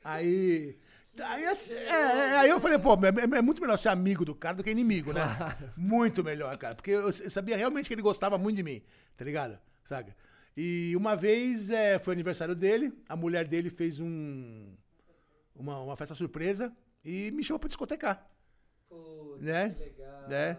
Aí. Aí, assim, é, aí eu falei, pô, é, é, é, muito melhor ser amigo do cara do que inimigo, né? Claro. Muito melhor, cara. Porque eu sabia realmente que ele gostava muito de mim, tá ligado? Sabe? E uma vez é, foi aniversário dele, a mulher dele fez um. Uma, uma festa surpresa e me chamou pra discotecar. Pô, né? que legal. Né?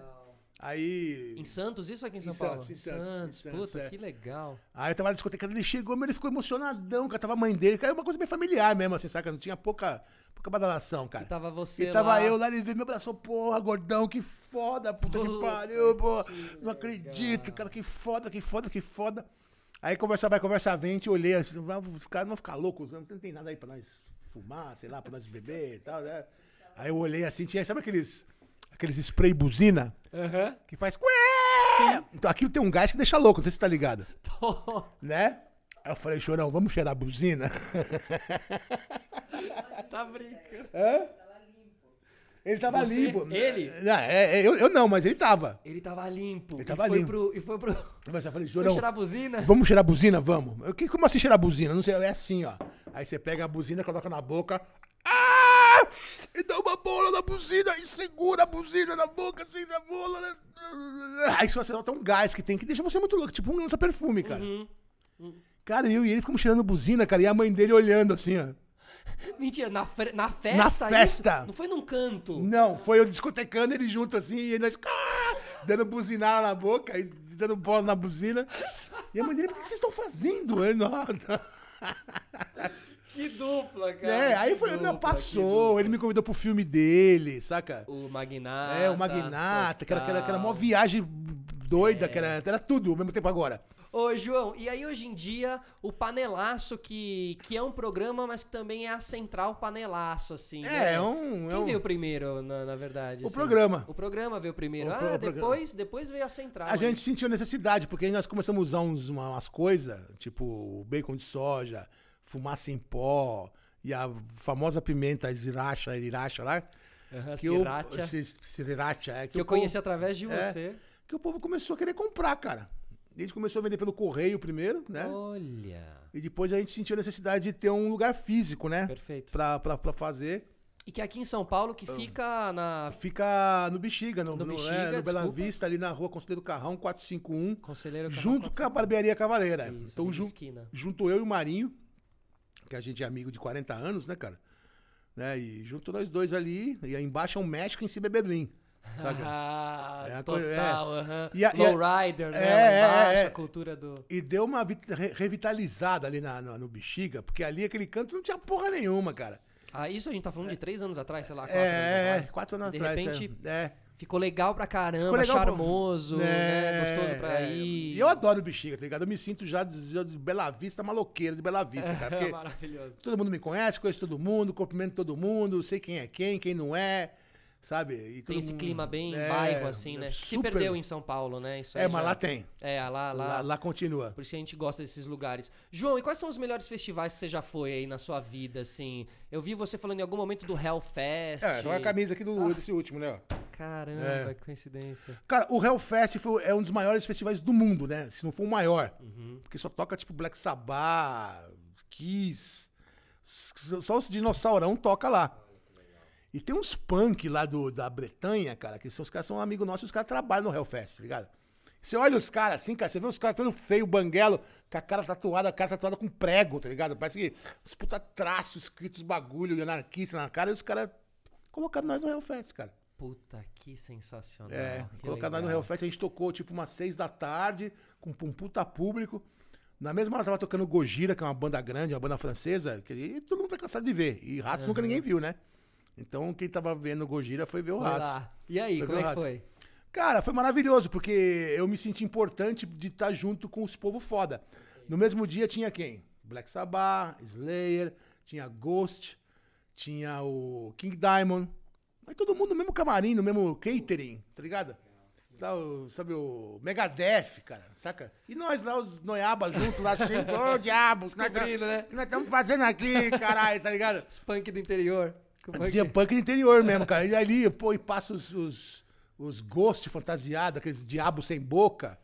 Aí. Em Santos, isso aqui em São em Paulo? Santos, em Santos, Santos, em Santos puta, é. que legal. Aí eu tava na discoteca, ele chegou, mas ele ficou emocionadão, cara. Tava a mãe dele, cara. É uma coisa bem familiar mesmo, assim, saca? Não tinha pouca, pouca badalação, cara. E tava você. E tava lá. eu lá, ele veio me abraçou, porra, gordão, que foda, puta, puta que pariu, pô. Não acredito, cara, que foda, que foda, que foda. Aí conversava, vai, conversa, vem, te olhei, assim, vamos ficar, não ficar louco, não tem nada aí pra nós fumar, sei lá, pra nós beber e tal, né? Aí eu olhei assim, tinha, sabe aqueles, aqueles spray buzina? Uhum. Que faz. Sim. Então aquilo tem um gás que deixa louco, não sei se você tá ligado. Tô. Né? Aí eu falei, chorão, vamos cheirar a buzina? [laughs] tá brincando. Hã? Ele tava Você? limpo. Ele? Não, é, é, eu, eu, não, mas ele tava. Ele tava limpo. Ele tava e limpo. Pro, e foi pro. Mas eu falei, chorão, Vamos cheirar a buzina? Vamos cheirar a buzina? Vamos. Eu, que, como assim cheirar a buzina? Não sei, é assim, ó. Aí você pega a buzina, coloca na boca. E dá uma bola na buzina e segura a buzina na boca, assim, na bola. Né? Aí ah, você nota um gás que tem que deixa você muito louco, tipo um lança-perfume, cara. Uhum. Uhum. Cara, eu e ele ficamos cheirando buzina, cara, e a mãe dele olhando assim, ó. Mentira, na, na festa? Na festa! Isso? Não foi num canto? Não, foi eu discotecando ele junto assim, e nós ah", dando buzinada na boca, e dando bola na buzina. E a mãe dele, por que vocês estão fazendo? Eu, não, [laughs] Que dupla, cara. É, aí foi, dupla, passou, ele me convidou pro filme dele, saca? O Magnata. É, o Magnata, aquela, aquela, aquela mó viagem doida, é. aquela, era tudo ao mesmo tempo agora. Ô, João, e aí hoje em dia o panelaço, que, que é um programa, mas que também é a central panelaço, assim. É, né? é um. É Quem é um... veio primeiro, na, na verdade? O assim? programa. O programa veio primeiro. O ah, pro, depois, depois veio a central. A gente né? sentiu necessidade, porque nós começamos a usar uns, umas coisas, tipo bacon de soja fumaça em pó e a famosa pimenta ziracha, iracha lá. Uhum, que sriracha. Eu, é, que, que eu conheci povo, através de é, você. Que o povo começou a querer comprar, cara. A gente começou a vender pelo correio primeiro, né? Olha. E depois a gente sentiu a necessidade de ter um lugar físico, né? Perfeito. Pra, pra, pra fazer. E que é aqui em São Paulo, que ah. fica na. Fica no Bexiga, no, no, Bexiga, no, é, no Bela Vista, ali na rua Conselheiro Carrão 451. Conselheiro Carrão. Junto 451. com a Barbearia Cavaleira. Isso, então, junto junto eu e o Marinho que a gente é amigo de 40 anos, né, cara? Né? E junto nós dois ali, e aí embaixo é um México em Cibebedrim. É sabe? [laughs] Ah, é total, coisa, é. uh -huh. e a, Lowrider, né? É, é embaixo, é. a cultura do. E deu uma revitalizada ali na, no, no bexiga, porque ali aquele canto não tinha porra nenhuma, cara. Ah, isso a gente tá falando de três anos atrás, sei lá, quatro é, anos atrás. É, quatro anos de atrás. De repente. É. Ficou legal pra caramba, legal charmoso, pra... Né? É, né? Gostoso pra é. ir. E eu adoro bexiga, tá ligado? Eu me sinto já de, de, Bela Vista maloqueira, de Bela Vista, é, cara. Porque é [laughs] maravilhoso. Todo mundo me conhece, conheço todo mundo, cumprimento todo mundo, sei quem é quem, quem não é. Sabe? tem esse mundo... clima bem é, bairro, assim, né? Super... Se perdeu em São Paulo, né? Isso é, mas lá tem. É, lá, lá, lá, lá. continua. Por isso que a gente gosta desses lugares. João, e quais são os melhores festivais que você já foi aí na sua vida, assim? Eu vi você falando em algum momento do Hellfest. É, joga a camisa aqui do, ah. desse último, né? Caramba, é. que coincidência. Cara, o Hellfest foi, é um dos maiores festivais do mundo, né? Se não for o maior. Uhum. Porque só toca, tipo, Black Sabbath, Kiss. Só os dinossaurão toca lá. E tem uns punk lá do, da Bretanha, cara, que são, os caras são um amigo nosso e os caras trabalham no Hellfest, tá ligado? Você olha os caras assim, cara, você vê os caras todo feio, banguelo, com a cara tatuada, a cara tatuada com prego, tá ligado? Parece que os puta traços escritos, bagulho, anarquista na cara, e os caras colocaram nós no Hellfest, cara. Puta, que sensacional. É, colocaram nós no Hellfest, a gente tocou tipo umas seis da tarde, com um puta público. Na mesma hora tava tocando Gojira, que é uma banda grande, uma banda francesa, que, e todo mundo tá cansado de ver. E Ratos uhum. nunca ninguém viu, né? Então, quem tava vendo Gojira foi ver o Ratos. E aí, foi como é que foi? Cara, foi maravilhoso, porque eu me senti importante de estar tá junto com os povo foda. No mesmo dia tinha quem? Black Sabbath, Slayer, tinha Ghost, tinha o King Diamond. Mas todo mundo no mesmo camarim, no mesmo catering, tá ligado? Tá, o, sabe, o Megadeth, cara, saca? E nós lá, os noiabas juntos lá, cheio, ô diabo, que nós estamos né? fazendo aqui, caralho, tá ligado? Os punk do interior. Como é, Tinha que... punk no interior mesmo, cara. E ali, pô, e passa os, os, os ghosts fantasiados, aqueles diabos sem boca.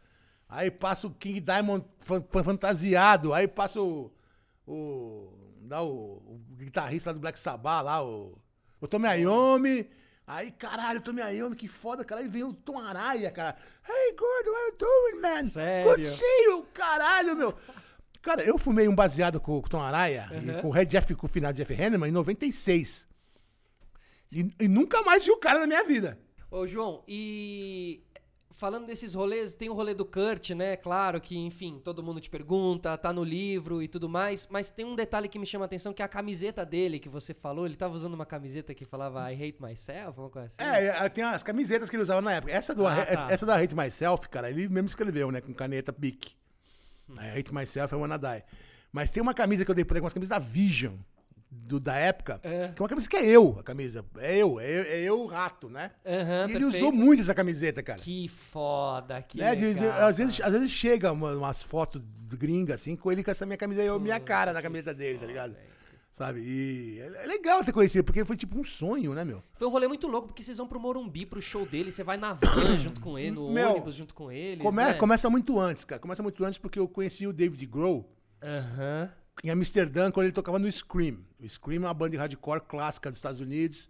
Aí passa o King Diamond fantasiado. Aí passa o. o dá o, o guitarrista lá do Black Sabbath, lá, o. O Tommy Iommi. Aí, caralho, Tommy Iommi, que foda, cara. Aí vem o Tom Araya, cara. Hey, Gordo, what you doing, man? Sério? Good see you, caralho, meu. Cara, eu fumei um baseado com, o Tom Araya, uhum. e com o Red Jeff, com o final de Jeff Hanneman, em 96. E, e nunca mais vi o cara na minha vida. Ô, João, e falando desses rolês, tem o rolê do Kurt, né? Claro que, enfim, todo mundo te pergunta, tá no livro e tudo mais, mas tem um detalhe que me chama a atenção, que é a camiseta dele que você falou, ele tava usando uma camiseta que falava I hate myself, uma coisa assim. É, é tem as camisetas que ele usava na época. Essa, do, ah, tá. essa da Hate Myself, cara, ele mesmo escreveu, né? Com caneta Bic. Hum. I hate myself, é o Anadai. Mas tem uma camisa que eu dei pra ele, com é as camisas da Vision do, da época, é. que é uma camisa que é eu, a camisa. É eu, é eu, é eu rato, né? Uhum, ele perfeito. usou muito essa camiseta, cara. Que foda, que né? legal, de, de, às, vezes, às vezes chega uma, umas fotos gringas, assim, com ele com essa minha camisa, eu, minha cara na camiseta dele, tá ligado? Sabe? E é, é legal ter conhecido, porque foi tipo um sonho, né, meu? Foi um rolê muito louco, porque vocês vão pro Morumbi, pro show dele, você vai na van [coughs] junto com ele, no meu, ônibus junto com ele. Come né? Começa muito antes, cara. Começa muito antes porque eu conheci o David Grohl. Aham em Amsterdã, quando ele tocava no Scream. O Scream é uma banda de hardcore clássica dos Estados Unidos.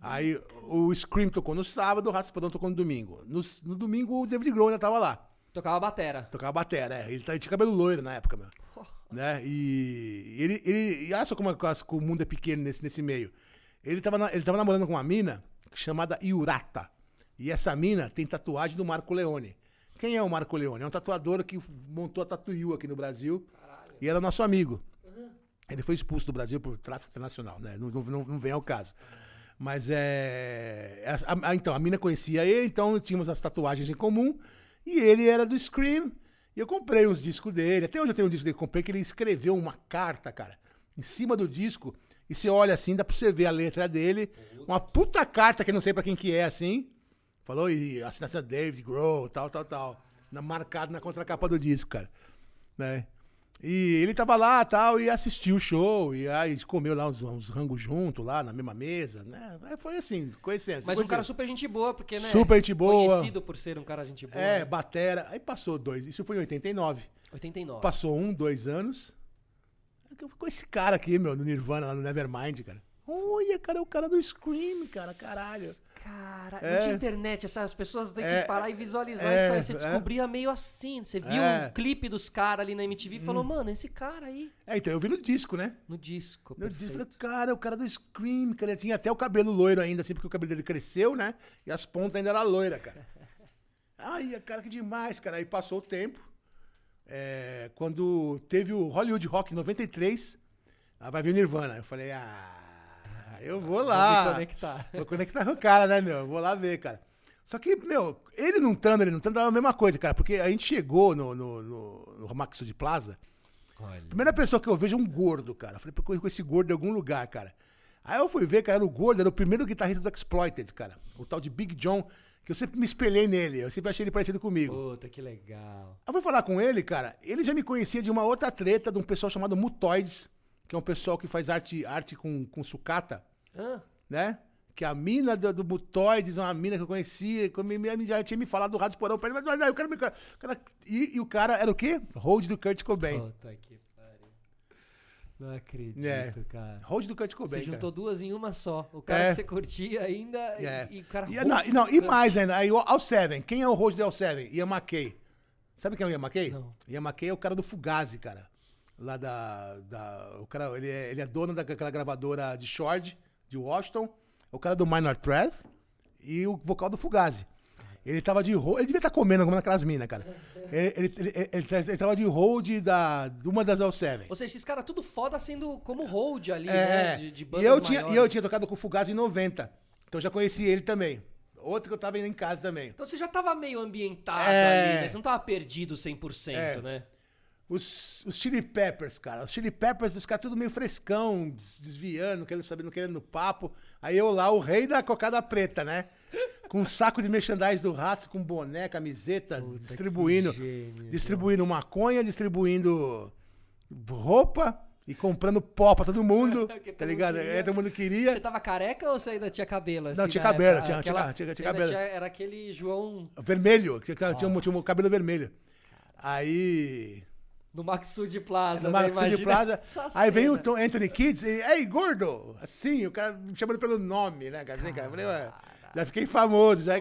Aí o Scream tocou no sábado, o Raspadão tocou no domingo. No, no domingo o David Grohl ainda tava lá. Tocava batera. Tocava batera, é. Ele tinha tá cabelo loiro na época, meu. [laughs] Né? E ele, ele. E olha só como, é, como o mundo é pequeno nesse, nesse meio. Ele tava, na, ele tava namorando com uma mina chamada Iurata. E essa mina tem tatuagem do Marco Leone. Quem é o Marco Leone? É um tatuador que montou a Tatuiu aqui no Brasil. Caralho e era nosso amigo. Ele foi expulso do Brasil por tráfico internacional, né? Não, não, não vem ao caso. Mas é. A, a, então, a mina conhecia ele, então tínhamos as tatuagens em comum. E ele era do Scream. E eu comprei os discos dele. Até hoje eu tenho um disco dele que comprei, que ele escreveu uma carta, cara, em cima do disco. E você olha assim, dá pra você ver a letra dele. Uma puta carta que eu não sei pra quem que é, assim. Falou, e assinatura David Grohl, tal, tal, tal. Na, marcado na contracapa do disco, cara. Né? E ele tava lá tal, e assistiu o show, e aí comeu lá uns, uns rangos junto, lá na mesma mesa, né? É, foi assim, conhecendo. Assim, Mas um cara super gente boa, porque, né? Super gente boa. Conhecido por ser um cara gente boa. É, né? batera. Aí passou dois, isso foi em 89. 89. Passou um, dois anos. É com esse cara aqui, meu, no Nirvana, lá no Nevermind, cara. Olha, cara, é o cara do Scream, cara, caralho. Cara, é. não tinha internet, As pessoas têm que é. parar e visualizar é. isso aí. É. Você descobria meio assim. Você viu é. um clipe dos caras ali na MTV e falou, hum. mano, esse cara aí. É, então eu vi no disco, né? No disco. No disco. Falei, cara, é o cara do Scream, cara, ele tinha até o cabelo loiro ainda, assim, porque o cabelo dele cresceu, né? E as pontas ainda eram loiras, cara. [laughs] Ai, cara, que demais, cara. Aí passou o tempo. quando teve o Hollywood Rock 93, vai vir o Nirvana. Eu falei, ah eu vou lá. Vou conectar. Vou conectar com o cara, né, meu? vou lá ver, cara. Só que, meu, ele não estando, ele não estando, dava a mesma coisa, cara. Porque a gente chegou no, no, no, no Maxo de Plaza. Olha. Primeira pessoa que eu vejo é um gordo, cara. Eu falei, pô, com esse gordo em algum lugar, cara. Aí eu fui ver, cara, era o gordo, era o primeiro guitarrista do Exploited, cara. O tal de Big John, que eu sempre me espelhei nele. Eu sempre achei ele parecido comigo. Puta, que legal. Aí eu fui falar com ele, cara. Ele já me conhecia de uma outra treta de um pessoal chamado Mutoides, que é um pessoal que faz arte, arte com, com sucata. Né? Que a mina do, do Butoides, uma mina que eu conhecia, que me, já tinha me falado do Rádio Porão pra mas, eu quero me. Cara, e, e, o cara era o quê? Hold do Kurt Cobain. Puta que pariu. Não acredito, é. cara. Hold do Kurt Cobain. Você juntou cara. duas em uma só. O cara é. que você curtia ainda é. e, e o cara. E, não, é, não, e mais ainda, aí o All Seven. Quem é o Hold do All Seven? Ian Sabe quem é o Ian McKay? Não. Ian é o cara do Fugazi, cara. Lá da. da o cara, ele, é, ele é dono daquela gravadora de Shord de Washington, o cara do Minor Threat e o vocal do Fugazi. Ele tava de hold. Ele devia estar tá comendo alguma daquelas minas, cara. [laughs] Ele, ele, ele, ele, tava de hold da, de uma das L7. Ou seja, esses caras tudo foda sendo como hold ali, é, né? De, de e eu tinha E eu tinha tocado com o Fugazi em 90. Então já conheci ele também. Outro que eu tava indo em casa também. Então você já tava meio ambientado é... ali, né? Você não tava perdido 100%, é. né? Os, os Chili Peppers, cara. Os Chili Peppers, os caras tudo meio frescão, desviando, querendo saber, não querendo papo. Aí eu lá, o rei da cocada preta, né? Com um saco de merchandise do rato, com boné, camiseta, Puta, distribuindo. Gênio, distribuindo mano. maconha, distribuindo roupa e comprando pó pra todo mundo, [laughs] tá ligado? É, todo mundo queria. Você tava careca ou você ainda tinha cabelo? Assim, não, tinha cabelo, tinha, aquela, ah, tinha, tinha cabelo. Tinha, era aquele João... Vermelho, tinha, tinha, um, ah. tinha um cabelo vermelho. Aí... No Maxud Plaza. No né? Maxud né? Plaza. Aí vem o Tom Anthony Kids e. Ei, gordo! Assim, o cara me chamando pelo nome, né, cara? Assim, cara eu falei, ué, já fiquei famoso, já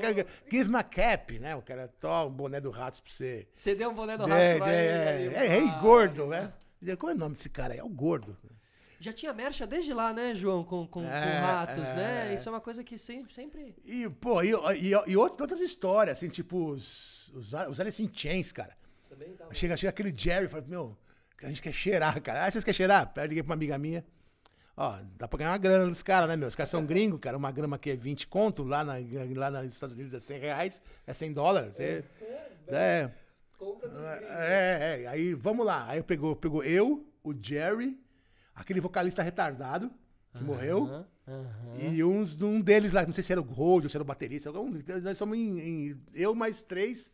quis uma cap, né? O cara toma um boné do Ratos pra você. Você deu um boné do Ratos pra ele. É. é, ei, gordo, é. né? Qual é o nome desse cara? É o gordo. Já tinha mercha desde lá, né, João, com, com, é, com ratos, né? é. né? Isso é uma coisa que sempre. sempre... E, pô, e, e, e outras histórias, assim, tipo os, os, os Alice in Chains, cara. Chega, chega aquele Jerry e fala, meu, a gente quer cheirar, cara. Ah, vocês querem cheirar? Eu liguei pra uma amiga minha. Ó, dá pra ganhar uma grana dos caras, né, meu? Os caras são gringos, cara. Uma grama que é 20 conto, lá, na, lá nos Estados Unidos é 100 reais, é 100 dólares. É, é, é, compra dos é, gringos. É, é, aí vamos lá. Aí pegou, pegou eu, o Jerry, aquele vocalista retardado que uhum, morreu. Uhum. E uns, um deles lá, não sei se era o Gold ou se era o baterista. Um, nós somos em, em, eu mais três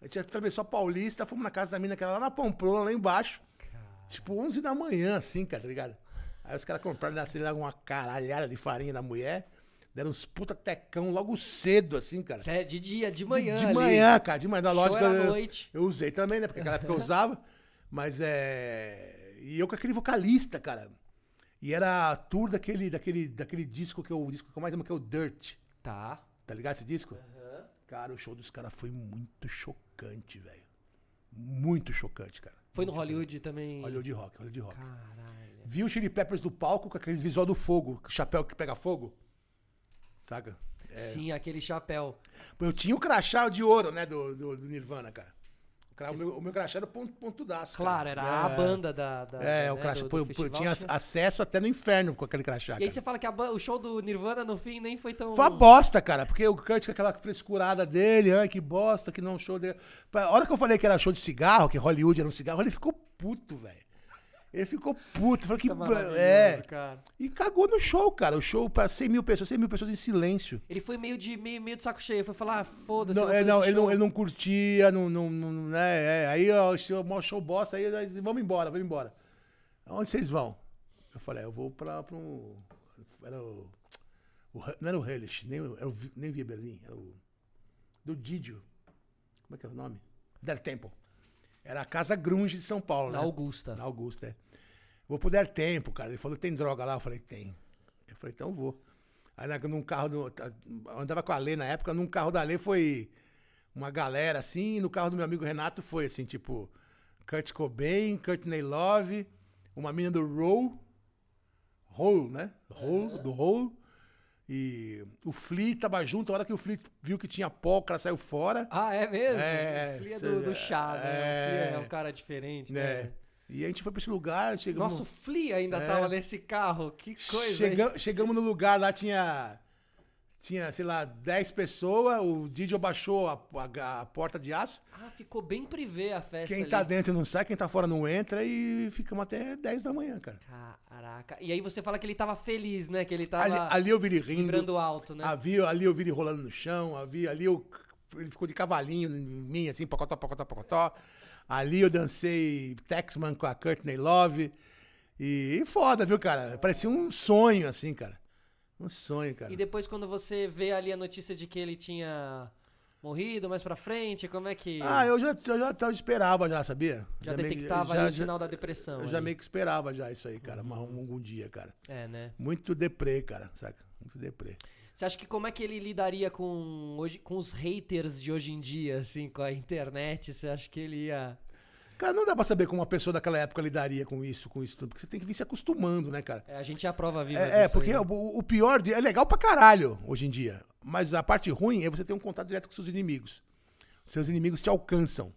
a gente atravessou a Paulista, fomos na casa da mina que era lá na Pamplona, lá embaixo. Caramba. Tipo 11 da manhã, assim, cara, tá ligado? Aí os caras compraram, né, sei lá, uma caralhada de farinha da mulher. Deram uns puta tecão logo cedo, assim, cara. É, de dia, de manhã. De, de manhã, cara, de manhã. Na lógica. Eu, noite. eu usei também, né? Porque naquela época eu usava. [laughs] Mas é. E eu com aquele vocalista, cara. E era a tour daquele, daquele, daquele disco que eu, o disco que eu mais amo, que é o Dirt. Tá. Tá ligado esse disco? Uhum. Cara, o show dos caras foi muito chocante chocante, velho. Muito chocante, cara. Foi no Hollywood também? Hollywood Rock, Hollywood Rock. Caralho. Vi o Chili Peppers do palco com aqueles visual do fogo, chapéu que pega fogo. Saca? É. Sim, aquele chapéu. Eu tinha o crachá de ouro, né, do, do, do Nirvana, cara. O meu, o meu crachá era ponto, daço. Claro, era é, a banda da. da é, né, o crachá. Do, do eu, eu tinha acesso até no inferno com aquele crachá. E cara. aí você fala que a, o show do Nirvana no fim nem foi tão. Foi uma bosta, cara. Porque o Kurt com aquela frescurada dele, ai, que bosta, que não show dele. A hora que eu falei que era show de cigarro, que Hollywood era um cigarro, ele ficou puto, velho. Ele ficou puto, falou que. é. Né, cara. E cagou no show, cara. O show pra 100 mil pessoas, 100 mil pessoas em silêncio. Ele foi meio de, meio, meio de saco cheio. Foi falar, ah, foda-se. Não, é, não, ele não, ele não curtia, não. não, não né? É, aí, ó, show, show bosta, aí nós, vamos embora, vamos embora. Onde vocês vão? Eu falei, ah, eu vou pra, pra um. Era o, o não era o Hellish, nem, é nem via Berlim, era o. Do Didio. Como é que é o nome? Del Tempo. Era a Casa Grunge de São Paulo, né? Na Augusta. Na Augusta, é. Vou pro Der Tempo, cara. Ele falou, tem droga lá? Eu falei, tem. Eu falei, então vou. Aí num carro, do, tá, andava com a Lê na época, num carro da Lê foi uma galera, assim, e no carro do meu amigo Renato foi, assim, tipo, Kurt Cobain, Kurt Love, uma menina do Roll, Roll, né? Roll, do Roll, e o Flea tava junto, a hora que o Flea viu que tinha cara saiu fora. Ah, é mesmo? É, o Flea é do, do é, chá, né? É, é um cara diferente, né? É. E a gente foi pra esse lugar, chegamos... Nosso Flea ainda é. tava nesse carro, que coisa, Chega... Chegamos no lugar, lá tinha tinha, sei lá, 10 pessoas, o DJ baixou a, a, a, porta de aço. Ah, ficou bem privê a festa. Quem tá dentro não sai, quem tá fora não entra e ficamos até 10 da manhã, cara. Caraca. E aí você fala que ele tava feliz, né? Que ele tava. Ali, ali eu vi ele rindo. Vibrando alto, né? Havia, ali eu vi ele rolando no chão, havia, ali eu, ele ficou de cavalinho em mim, assim, pacotó, pacotó, pacotó. Ali eu dancei Texman com a Courtney Love. e foda, viu, cara? Parecia um sonho, assim, cara. Um sonho, cara. E depois quando você vê ali a notícia de que ele tinha morrido mais pra frente, como é que... Ah, eu já, eu já tava, esperava já, sabia? Já, já detectava meio, já, o sinal da depressão. Eu ali. já meio que esperava já isso aí, cara, uhum. algum dia, cara. É, né? Muito deprê, cara, saca? Muito deprê. Você acha que como é que ele lidaria com, hoje, com os haters de hoje em dia, assim, com a internet? Você acha que ele ia Cara, não dá pra saber como uma pessoa daquela época lidaria com isso, com isso tudo. Porque você tem que vir se acostumando, né, cara? É, a gente é a prova viva. É, é porque né? o, o, pior de, é legal pra caralho hoje em dia. Mas a parte ruim é você ter um contato direto com seus inimigos. Seus inimigos te alcançam,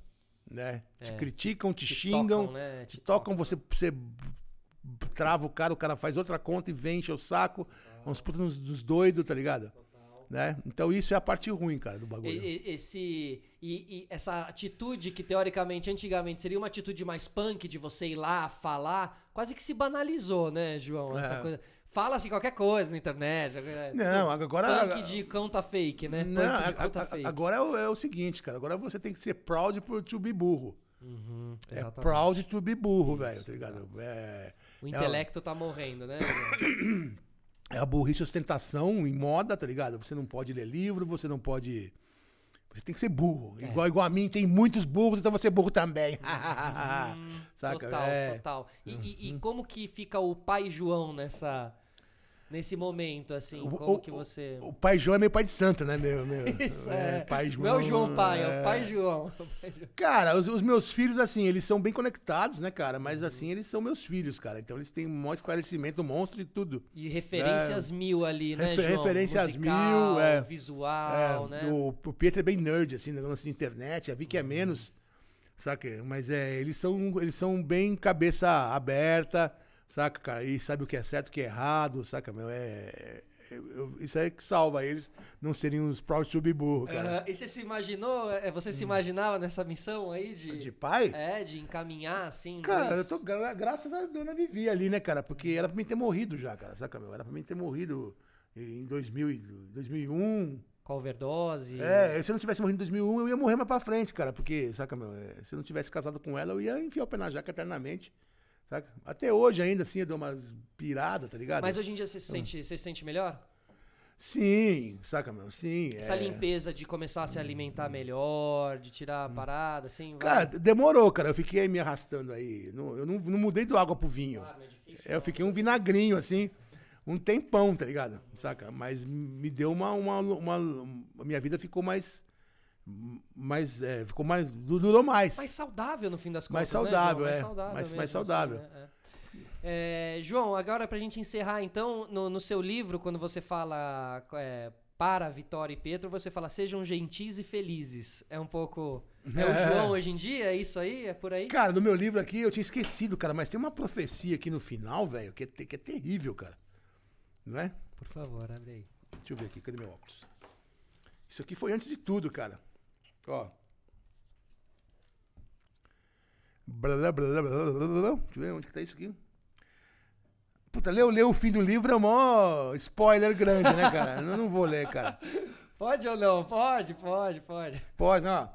né? É. Te criticam, te, te xingam, tocam, né? te, te tocam, tocam, você, você trava o cara, o cara faz outra conta e vem, enche o saco. Ah. Uns putos nos, nos doidos, tá ligado? Né? Então isso é a parte ruim, cara, do bagulho. E, esse, e, e, essa atitude que teoricamente, antigamente, seria uma atitude mais punk de você ir lá falar, quase que se banalizou, né, João? Essa é. coisa. Fala-se assim, qualquer coisa na internet. É Não, agora. Punk de conta fake, né? Não, a, a, fake. Agora é o, é o, seguinte, cara. Agora você tem que ser proud por to be burro. Uhum, é proud to be burro, velho, tá ligado? É, é, o intelecto é... tá morrendo, né? [coughs] é a burrice ostentação em moda, tá ligado? Você não pode ler livro, você não pode. Você tem que ser burro. É. Igual, igual a mim, tem muitos burros, então você é burro também. Hum, [laughs] Saca? Total, é. total. E, e, e, uhum. como que fica o pai João nessa nesse momento, assim? O, como o, que você. O pai João é meio pai de santo, né, meu? meu [laughs] Isso, é. é. Pai João, Não é o João pai, é, é. [laughs] o pai João. Cara, os, os, meus filhos, assim, eles são bem conectados, né, cara? Mas, uhum. assim, eles são meus filhos, cara. Então eles têm um maior esclarecimento, monstro e tudo. E referências é. mil ali, né, Refer João? Referências Musical, mil, é. Visual, é, né? O, o Pietro é bem nerd, assim, negócio assim, de internet. A Vicky é uhum. menos, saca? Mas é, eles são, eles são bem cabeça aberta saca, cara? E sabe o que é certo, o que é errado, saca, meu? É, é eu, isso é que salva eles não serem uns próprios subburro, cara. Uh, e você se imaginou, é, é, você se imaginava nessa missão aí de... Ah, de pai? É, de encaminhar, assim... Cara, dois... eu tô gra graças a dona Vivi ali, né, cara? Porque era pra mim ter morrido já, cara, saca, meu? Era pra mim ter morrido em 2000, 2001... Com overdose... É, se eu não tivesse morrido em 2001, eu ia morrer mais pra frente, cara, porque, saca, meu? Se eu não tivesse casado com ela, eu ia enfiar o pé na jaca eternamente... Saca? Até hoje ainda assim eu dou umas piradas, tá ligado? Mas hoje em dia você se sente, você se sente melhor? Sim, saca, meu? Sim. Essa é... limpeza de começar a se alimentar melhor, de tirar a hum. parada, assim. Vai. Cara, demorou, cara. Eu fiquei me arrastando aí. Não, eu não, não mudei do água pro vinho. Claro, é difícil, é, eu fiquei um vinagrinho, assim, um tempão, tá ligado? Saca? Mas me deu uma. uma, uma, uma minha vida ficou mais mas é, ficou mais. Durou mais. Mais saudável no fim das contas. Mais saudável, né, é. Mais saudável. Mais, é. mais saudável. Assim, né? é. é João, agora para a gente encerrar, então, no, no, seu livro, quando você fala é, para Vitória e Pedro, você fala sejam gentis e felizes. É um pouco. É, o [laughs] João hoje em dia? É isso aí? É por aí? Cara, no meu livro aqui eu tinha esquecido, cara, mas tem uma profecia aqui no final, velho, que, é, que é terrível, cara. Não é? Por favor, abre aí. Deixa eu ver aqui, cadê meu óculos? Isso aqui foi antes de tudo, cara. Ó. Blá, blá, blá, blá, Deixa eu ver onde que tá isso aqui. Puta, leu leu o fim do livro é mó spoiler grande, né, cara? Eu não vou ler, cara. [laughs] Pode ou não? Pode, pode, pode. Pode, ó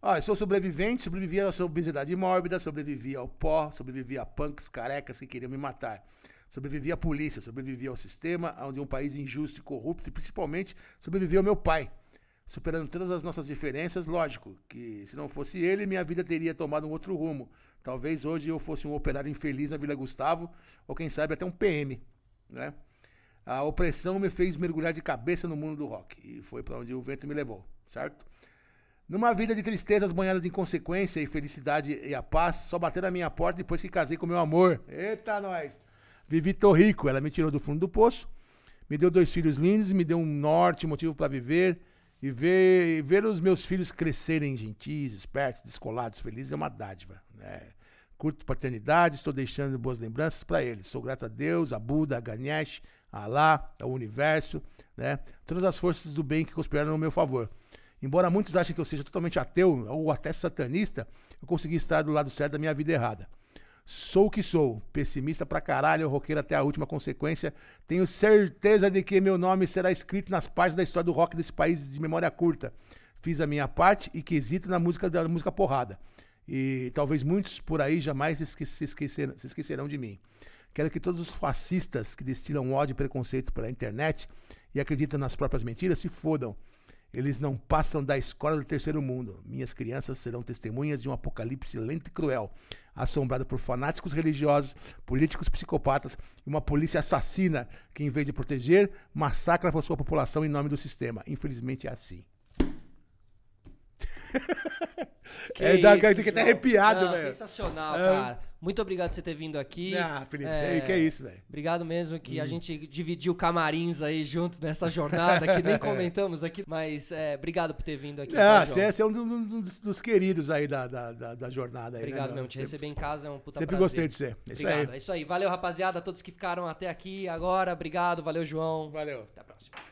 Ó, eu sou sobrevivente, sobrevivi à obesidade mórbida, sobrevivi ao pó, sobrevivi a punks carecas que queriam me matar. Sobrevivi à polícia, sobrevivi ao sistema, onde um país injusto e corrupto, e principalmente sobrevivi ao meu pai superando todas as nossas diferenças, lógico que se não fosse ele, minha vida teria tomado um outro rumo. Talvez hoje eu fosse um operário infeliz na Vila Gustavo, ou quem sabe até um PM, né? A opressão me fez mergulhar de cabeça no mundo do rock, e foi para onde o vento me levou, certo? Numa vida de tristezas banhadas de inconsequência e felicidade e a paz, só bater na minha porta depois que casei com meu amor. Eita, nós! Vivi Torrico, ela me tirou do fundo do poço, me deu dois filhos lindos, me deu um norte, motivo para viver, e ver, e ver os meus filhos crescerem gentis, espertos, descolados, felizes é uma dádiva. Né? Curto paternidade, estou deixando boas lembranças para eles. Sou grato a Deus, a Buda, a Ganesh, a Alá, ao universo, né? todas as forças do bem que conspiraram no meu favor. Embora muitos achem que eu seja totalmente ateu ou até satanista, eu consegui estar do lado certo da minha vida errada. Sou o que sou, pessimista pra caralho, roqueiro até a última consequência. Tenho certeza de que meu nome será escrito nas páginas da história do rock desse país de memória curta. Fiz a minha parte e quesito na música da música porrada. E talvez muitos por aí jamais se, se esquecerão de mim. Quero que todos os fascistas que destilam ódio e preconceito pela internet e acreditam nas próprias mentiras se fodam. Eles não passam da escola do terceiro mundo. Minhas crianças serão testemunhas de um apocalipse lento e cruel, assombrado por fanáticos religiosos, políticos psicopatas e uma polícia assassina que, em vez de proteger, massacra a sua população em nome do sistema. Infelizmente é assim. [laughs] Que é, isso, que até arrepiado, velho. Sensacional, é. cara. Muito obrigado por você ter vindo aqui. Ah, Felipe, é, que é isso, velho. Obrigado mesmo que hum. a gente dividiu camarins aí juntos nessa jornada que nem [laughs] é. comentamos aqui, mas é, obrigado por ter vindo aqui. Tá, ah, você, é, você é um, dos, dos, queridos aí da, da, da, da jornada. Aí, né? obrigado né, mesmo, te sempre, receber em casa é um puta Sempre prazer. gostei de você. Obrigado, isso aí. é isso aí. Valeu, rapaziada, a todos que ficaram até aqui agora. Obrigado, valeu, João. Valeu. Até a próxima.